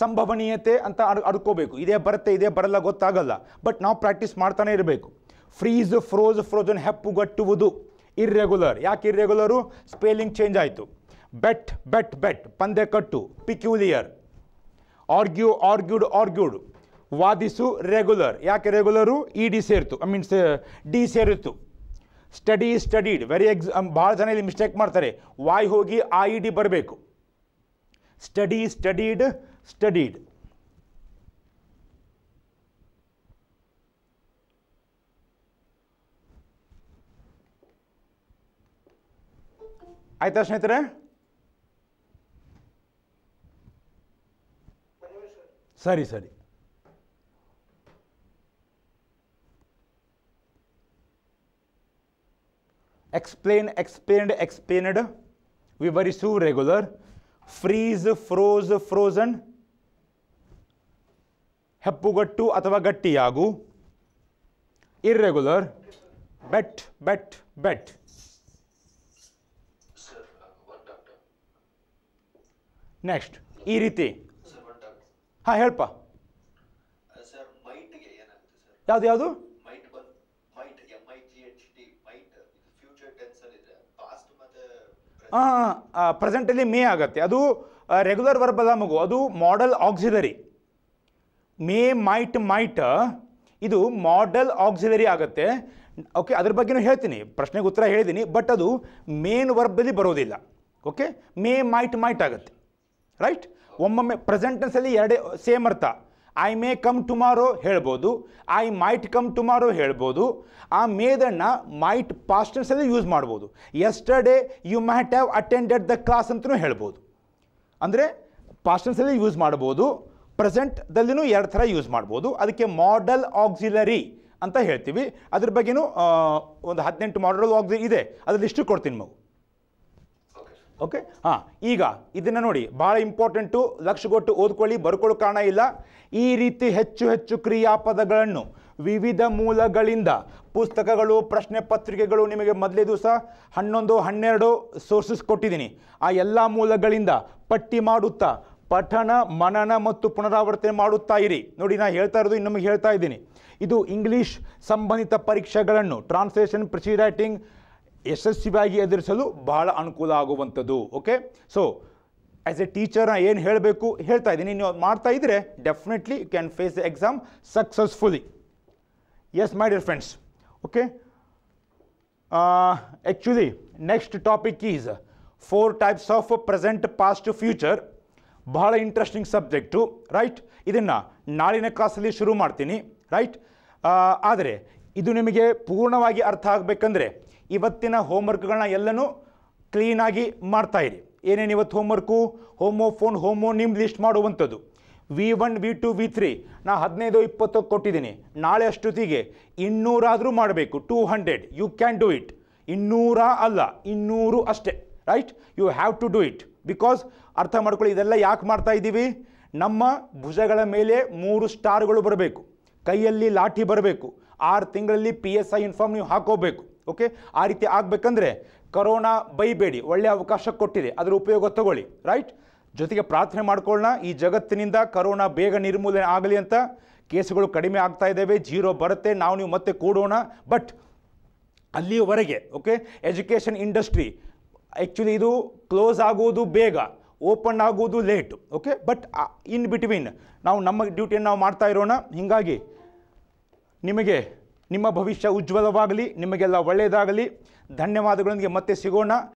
ಸಂಭವನೀಯತೆ ಅಂತ ಅಡ್ ಅಡ್ಕೋಬೇಕು ಇದೇ ಬರುತ್ತೆ ಇದೇ ಬರಲ್ಲ ಗೊತ್ತಾಗಲ್ಲ ಬಟ್ ನಾವು ಪ್ರಾಕ್ಟೀಸ್ ಮಾಡ್ತಾನೆ ಇರಬೇಕು ಫ್ರೀಸ್ ಫ್ರೋಜ್ ಫ್ರೋಜನ್ ಹೆಪ್ಪುಗಟ್ಟುವುದು ಇರ್ರೆಗ್ಯುಲರ್ ಯಾಕೆ ಇರ್ರೆಗ್ಯುಲರು ಸ್ಪೆಲ್ಲಿಂಗ್ ಚೇಂಜ್ ಆಯಿತು ಬೆಟ್ ಬೆಟ್ ಬೆಟ್ ಪಂದ್ಯ ಕಟ್ಟು ಪಿಕ್ಯೂಲಿಯರ್ ಆರ್ಗ್ಯೂ ಆರ್ಗ್ಯೂಡ್ ಆರ್ಗ್ಯೂಡ್ ವಾದಿಸು ರೆಗ್ಯುಲರ್ ಯಾಕೆ ರೆಗ್ಯುಲರು ಇ ಡಿ ಸೇರಿತು ಐ ಮೀನ್ಸ್ ಡಿ ಸೇರಿತು ಸ್ಟಡಿ ಸ್ಟಡೀಡ್ ವೆರಿ ಎಕ್ಸ್ ಭಾಳ ಜನ ಇಲ್ಲಿ ಮಿಸ್ಟೇಕ್ ಮಾಡ್ತಾರೆ ವಾಯ್ ಹೋಗಿ ಆ ಇ ಡಿ ಬರಬೇಕು ಸ್ಟಡಿ ಸ್ಟಡೀಡ್ studied. ಆಯ್ತಾ ಸ್ನೇಹಿತರೆ Sorry, sorry. explain, explained, explained, we were so regular, freeze, froze, frozen, ಹೆಪ್ಪುಗಟ್ಟು ಅಥವಾ ಗಟ್ಟಿಯಾಗು irregular bet bet bet next ಈ ರೀತಿ ಹಾಂ ಹೇಳಪ್ಪ ಯಾವುದು ಯಾವುದು ಹಾಂ ಪ್ರೆಸೆಂಟಲ್ಲಿ ಮೇ ಆಗತ್ತೆ ಅದು ರೆಗ್ಯುಲರ್ ವರ್ಬ್ ಅಲ್ಲ ಮಗು ಅದು modal auxiliary may might might ಇದು ಮಾಡೆಲ್ ಆಕ್ಸಿಲರಿ ಆಗುತ್ತೆ ಓಕೆ ಅದ್ರ ಬಗ್ಗೆನೂ ಹೇಳ್ತೀನಿ ಪ್ರಶ್ನೆಗೆ ಉತ್ತರ ಹೇಳಿದ್ದೀನಿ ಬಟ್ ಅದು ಮೇನ್ ವರ್ಬಲ್ಲಿ ಬರೋದಿಲ್ಲ ಓಕೆ ಮೇ ಮೈಟ್ ಮೈಟ್ ಆಗುತ್ತೆ ರೈಟ್ ಒಮ್ಮೊಮ್ಮೆ ಪ್ರೆಸೆಂಟೆನ್ಸಲ್ಲಿ ಎರಡೇ ಸೇಮ್ ಅರ್ಥ ಐ ಮೇ ಕಮ್ ಟುಮಾರೋ ಹೇಳ್ಬೋದು ಐ ಮೈಟ್ ಕಮ್ ಟುಮಾರೋ ಹೇಳ್ಬೋದು ಆ ಮೇದನ್ನು ಮೈಟ್ ಪಾಸ್ಟೆನ್ಸಲ್ಲಿ ಯೂಸ್ ಮಾಡ್ಬೋದು they you might have attended the class ಅಂತಲೂ ಹೇಳ್ಬೋದು ಅಂದರೆ ಪಾಸ್ಟೆನ್ಸಲ್ಲಿ ಯೂಸ್ ಮಾಡ್ಬೋದು ಪ್ರೆಸೆಂಟ್ದಲ್ಲಿನೂ ಎರಡು ಥರ ಯೂಸ್ ಮಾಡ್ಬೋದು ಅದಕ್ಕೆ ಮಾಡಲ್ ಆಕ್ಸಿಲರಿ ಅಂತ ಹೇಳ್ತೀವಿ ಅದ್ರ ಬಗ್ಗೆನೂ ಒಂದು ಹದಿನೆಂಟು ಮಾಡಲ್ ಆಕ್ಸಿ ಇದೆ ಅದ್ರ ಲಿಸ್ಟು ಕೊಡ್ತೀನಿ ನಾವು ಓಕೆ ಹಾಂ ಈಗ ಇದನ್ನು ನೋಡಿ ಭಾಳ ಇಂಪಾರ್ಟೆಂಟು ಲಕ್ಷಗೊಟ್ಟು ಓದ್ಕೊಳ್ಳಿ ಬರ್ಕೊಳ್ಳೋ ಕಾರಣ ಇಲ್ಲ ಈ ರೀತಿ ಹೆಚ್ಚು ಹೆಚ್ಚು ಕ್ರಿಯಾಪದಗಳನ್ನು ವಿವಿಧ ಮೂಲಗಳಿಂದ ಪುಸ್ತಕಗಳು ಪ್ರಶ್ನೆ ಪತ್ರಿಕೆಗಳು ನಿಮಗೆ ಮೊದಲೇ ದಿವಸ ಹನ್ನೊಂದು ಹನ್ನೆರಡು ಸೋರ್ಸಸ್ ಕೊಟ್ಟಿದ್ದೀನಿ ಆ ಎಲ್ಲ ಮೂಲಗಳಿಂದ ಪಟ್ಟಿ ಮಾಡುತ್ತಾ ಪಠಣ ಮನನ ಮತ್ತು ಪುನರಾವರ್ತನೆ ಮಾಡುತ್ತಾ ಇರಿ ನೋಡಿ ನಾನು ಹೇಳ್ತಾ ಇರೋದು ಇನ್ನೊಮ್ಮೆ ಹೇಳ್ತಾ ಇದ್ದೀನಿ ಇದು ಇಂಗ್ಲೀಷ್ ಸಂಬಂಧಿತ ಪರೀಕ್ಷೆಗಳನ್ನು ಟ್ರಾನ್ಸ್ಲೇಷನ್ ಪ್ರಿಸಿ ರೈಟಿಂಗ್ ಯಶಸ್ವಿಯಾಗಿ ಎದುರಿಸಲು ಬಹಳ ಅನುಕೂಲ ಆಗುವಂಥದ್ದು ಓಕೆ ಸೊ ಆ್ಯಸ್ ಎ ಟೀಚರ್ನ ಏನು ಹೇಳಬೇಕು ಹೇಳ್ತಾ ಇದ್ದೀನಿ ನೀವು ಮಾಡ್ತಾ ಇದ್ರೆ definitely you can face the exam successfully yes my dear friends okay actually next topic is four types of present past future ಬಹಳ ಇಂಟ್ರೆಸ್ಟಿಂಗ್ ಸಬ್ಜೆಕ್ಟು ರೈಟ್ ಇದನ್ನು ನಾಳಿನ ಕ್ಲಾಸಲ್ಲಿ ಶುರು ಮಾಡ್ತೀನಿ ರೈಟ್ ಆದರೆ ಇದು ನಿಮಗೆ ಪೂರ್ಣವಾಗಿ ಅರ್ಥ ಆಗಬೇಕಂದ್ರೆ ಇವತ್ತಿನ ಹೋಮ್ವರ್ಕ್ಗಳನ್ನ ಎಲ್ಲನೂ ಕ್ಲೀನಾಗಿ ಮಾಡ್ತಾಯಿರಿ ಏನೇನು ಇವತ್ತು ಹೋಮ್ವರ್ಕು ಹೋಮೋ ಫೋನ್ ಹೋಮೋ ನಿಮ್ಮ ಲಿಸ್ಟ್ ಮಾಡುವಂಥದ್ದು V one V two V three ನಾ ಹದಿನೈದು ಇಪ್ಪತ್ತು ಕೊಟ್ಟಿದ್ದೀನಿ ನಾಳೆ ಅಷ್ಟೊತ್ತಿಗೆ ಇನ್ನೂರಾದರೂ ಮಾಡಬೇಕು two hundred you can do it ಇನ್ನೂರ ಅಲ್ಲ ಇನ್ನೂರು ಅಷ್ಟೇ right you have to do it because ಅರ್ಥ ಮಾಡ್ಕೊಳ್ಳಿ ಇದೆಲ್ಲ ಯಾಕೆ ಮಾಡ್ತಾ ಇದ್ದೀವಿ ನಮ್ಮ ಭುಜಗಳ ಮೇಲೆ ಮೂರು ಸ್ಟಾರ್ಗಳು ಬರಬೇಕು ಕೈಯಲ್ಲಿ ಲಾಠಿ ಬರಬೇಕು ಆರು ತಿಂಗಳಲ್ಲಿ ಪಿ ಎಸ್ ಐ ಇನ್ಫಾರ್ಮ್ ನೀವು ಹಾಕೋಬೇಕು ಓಕೆ ಆ ರೀತಿ ಆಗಬೇಕಂದ್ರೆ ಕರೋನಾ ಬೈಬೇಡಿ ಒಳ್ಳೆಯ ಅವಕಾಶ ಕೊಟ್ಟಿದೆ ಅದರ ಉಪಯೋಗ ತಗೊಳ್ಳಿ ರೈಟ್ ಜೊತೆಗೆ ಪ್ರಾರ್ಥನೆ ಮಾಡ್ಕೊಳ್ಳೋಣ ಈ ಜಗತ್ತಿನಿಂದ ಕರೋನಾ ಬೇಗ ನಿರ್ಮೂಲನೆ ಆಗಲಿ ಅಂತ ಕೇಸುಗಳು ಕಡಿಮೆ ಆಗ್ತಾ ಇದ್ದಾವೆ ಜೀರೋ ಬರುತ್ತೆ ನಾವು ನೀವು ಮತ್ತೆ ಕೂಡೋಣ ಬಟ್ ಅಲ್ಲಿಯವರೆಗೆ ಓಕೆ ಎಜುಕೇಷನ್ ಇಂಡಸ್ಟ್ರಿ ಆ್ಯಕ್ಚುಲಿ ಇದು ಕ್ಲೋಸ್ ಆಗುವುದು ಬೇಗ ಓಪನ್ ಆಗೋದು late okay but in between ನಾವು ನಮ್ಮ ಡ್ಯೂಟಿಯನ್ನು ನಾವು ಮಾಡ್ತಾ ಇರೋಣ ಹೀಗಾಗಿ ನಿಮಗೆ ನಿಮ್ಮ ಭವಿಷ್ಯ ಉಜ್ವಲವಾಗಲಿ ನಿಮಗೆಲ್ಲ ಒಳ್ಳೆಯದಾಗಲಿ ಧನ್ಯವಾದಗಳೊಂದಿಗೆ ಮತ್ತೆ ಸಿಗೋಣ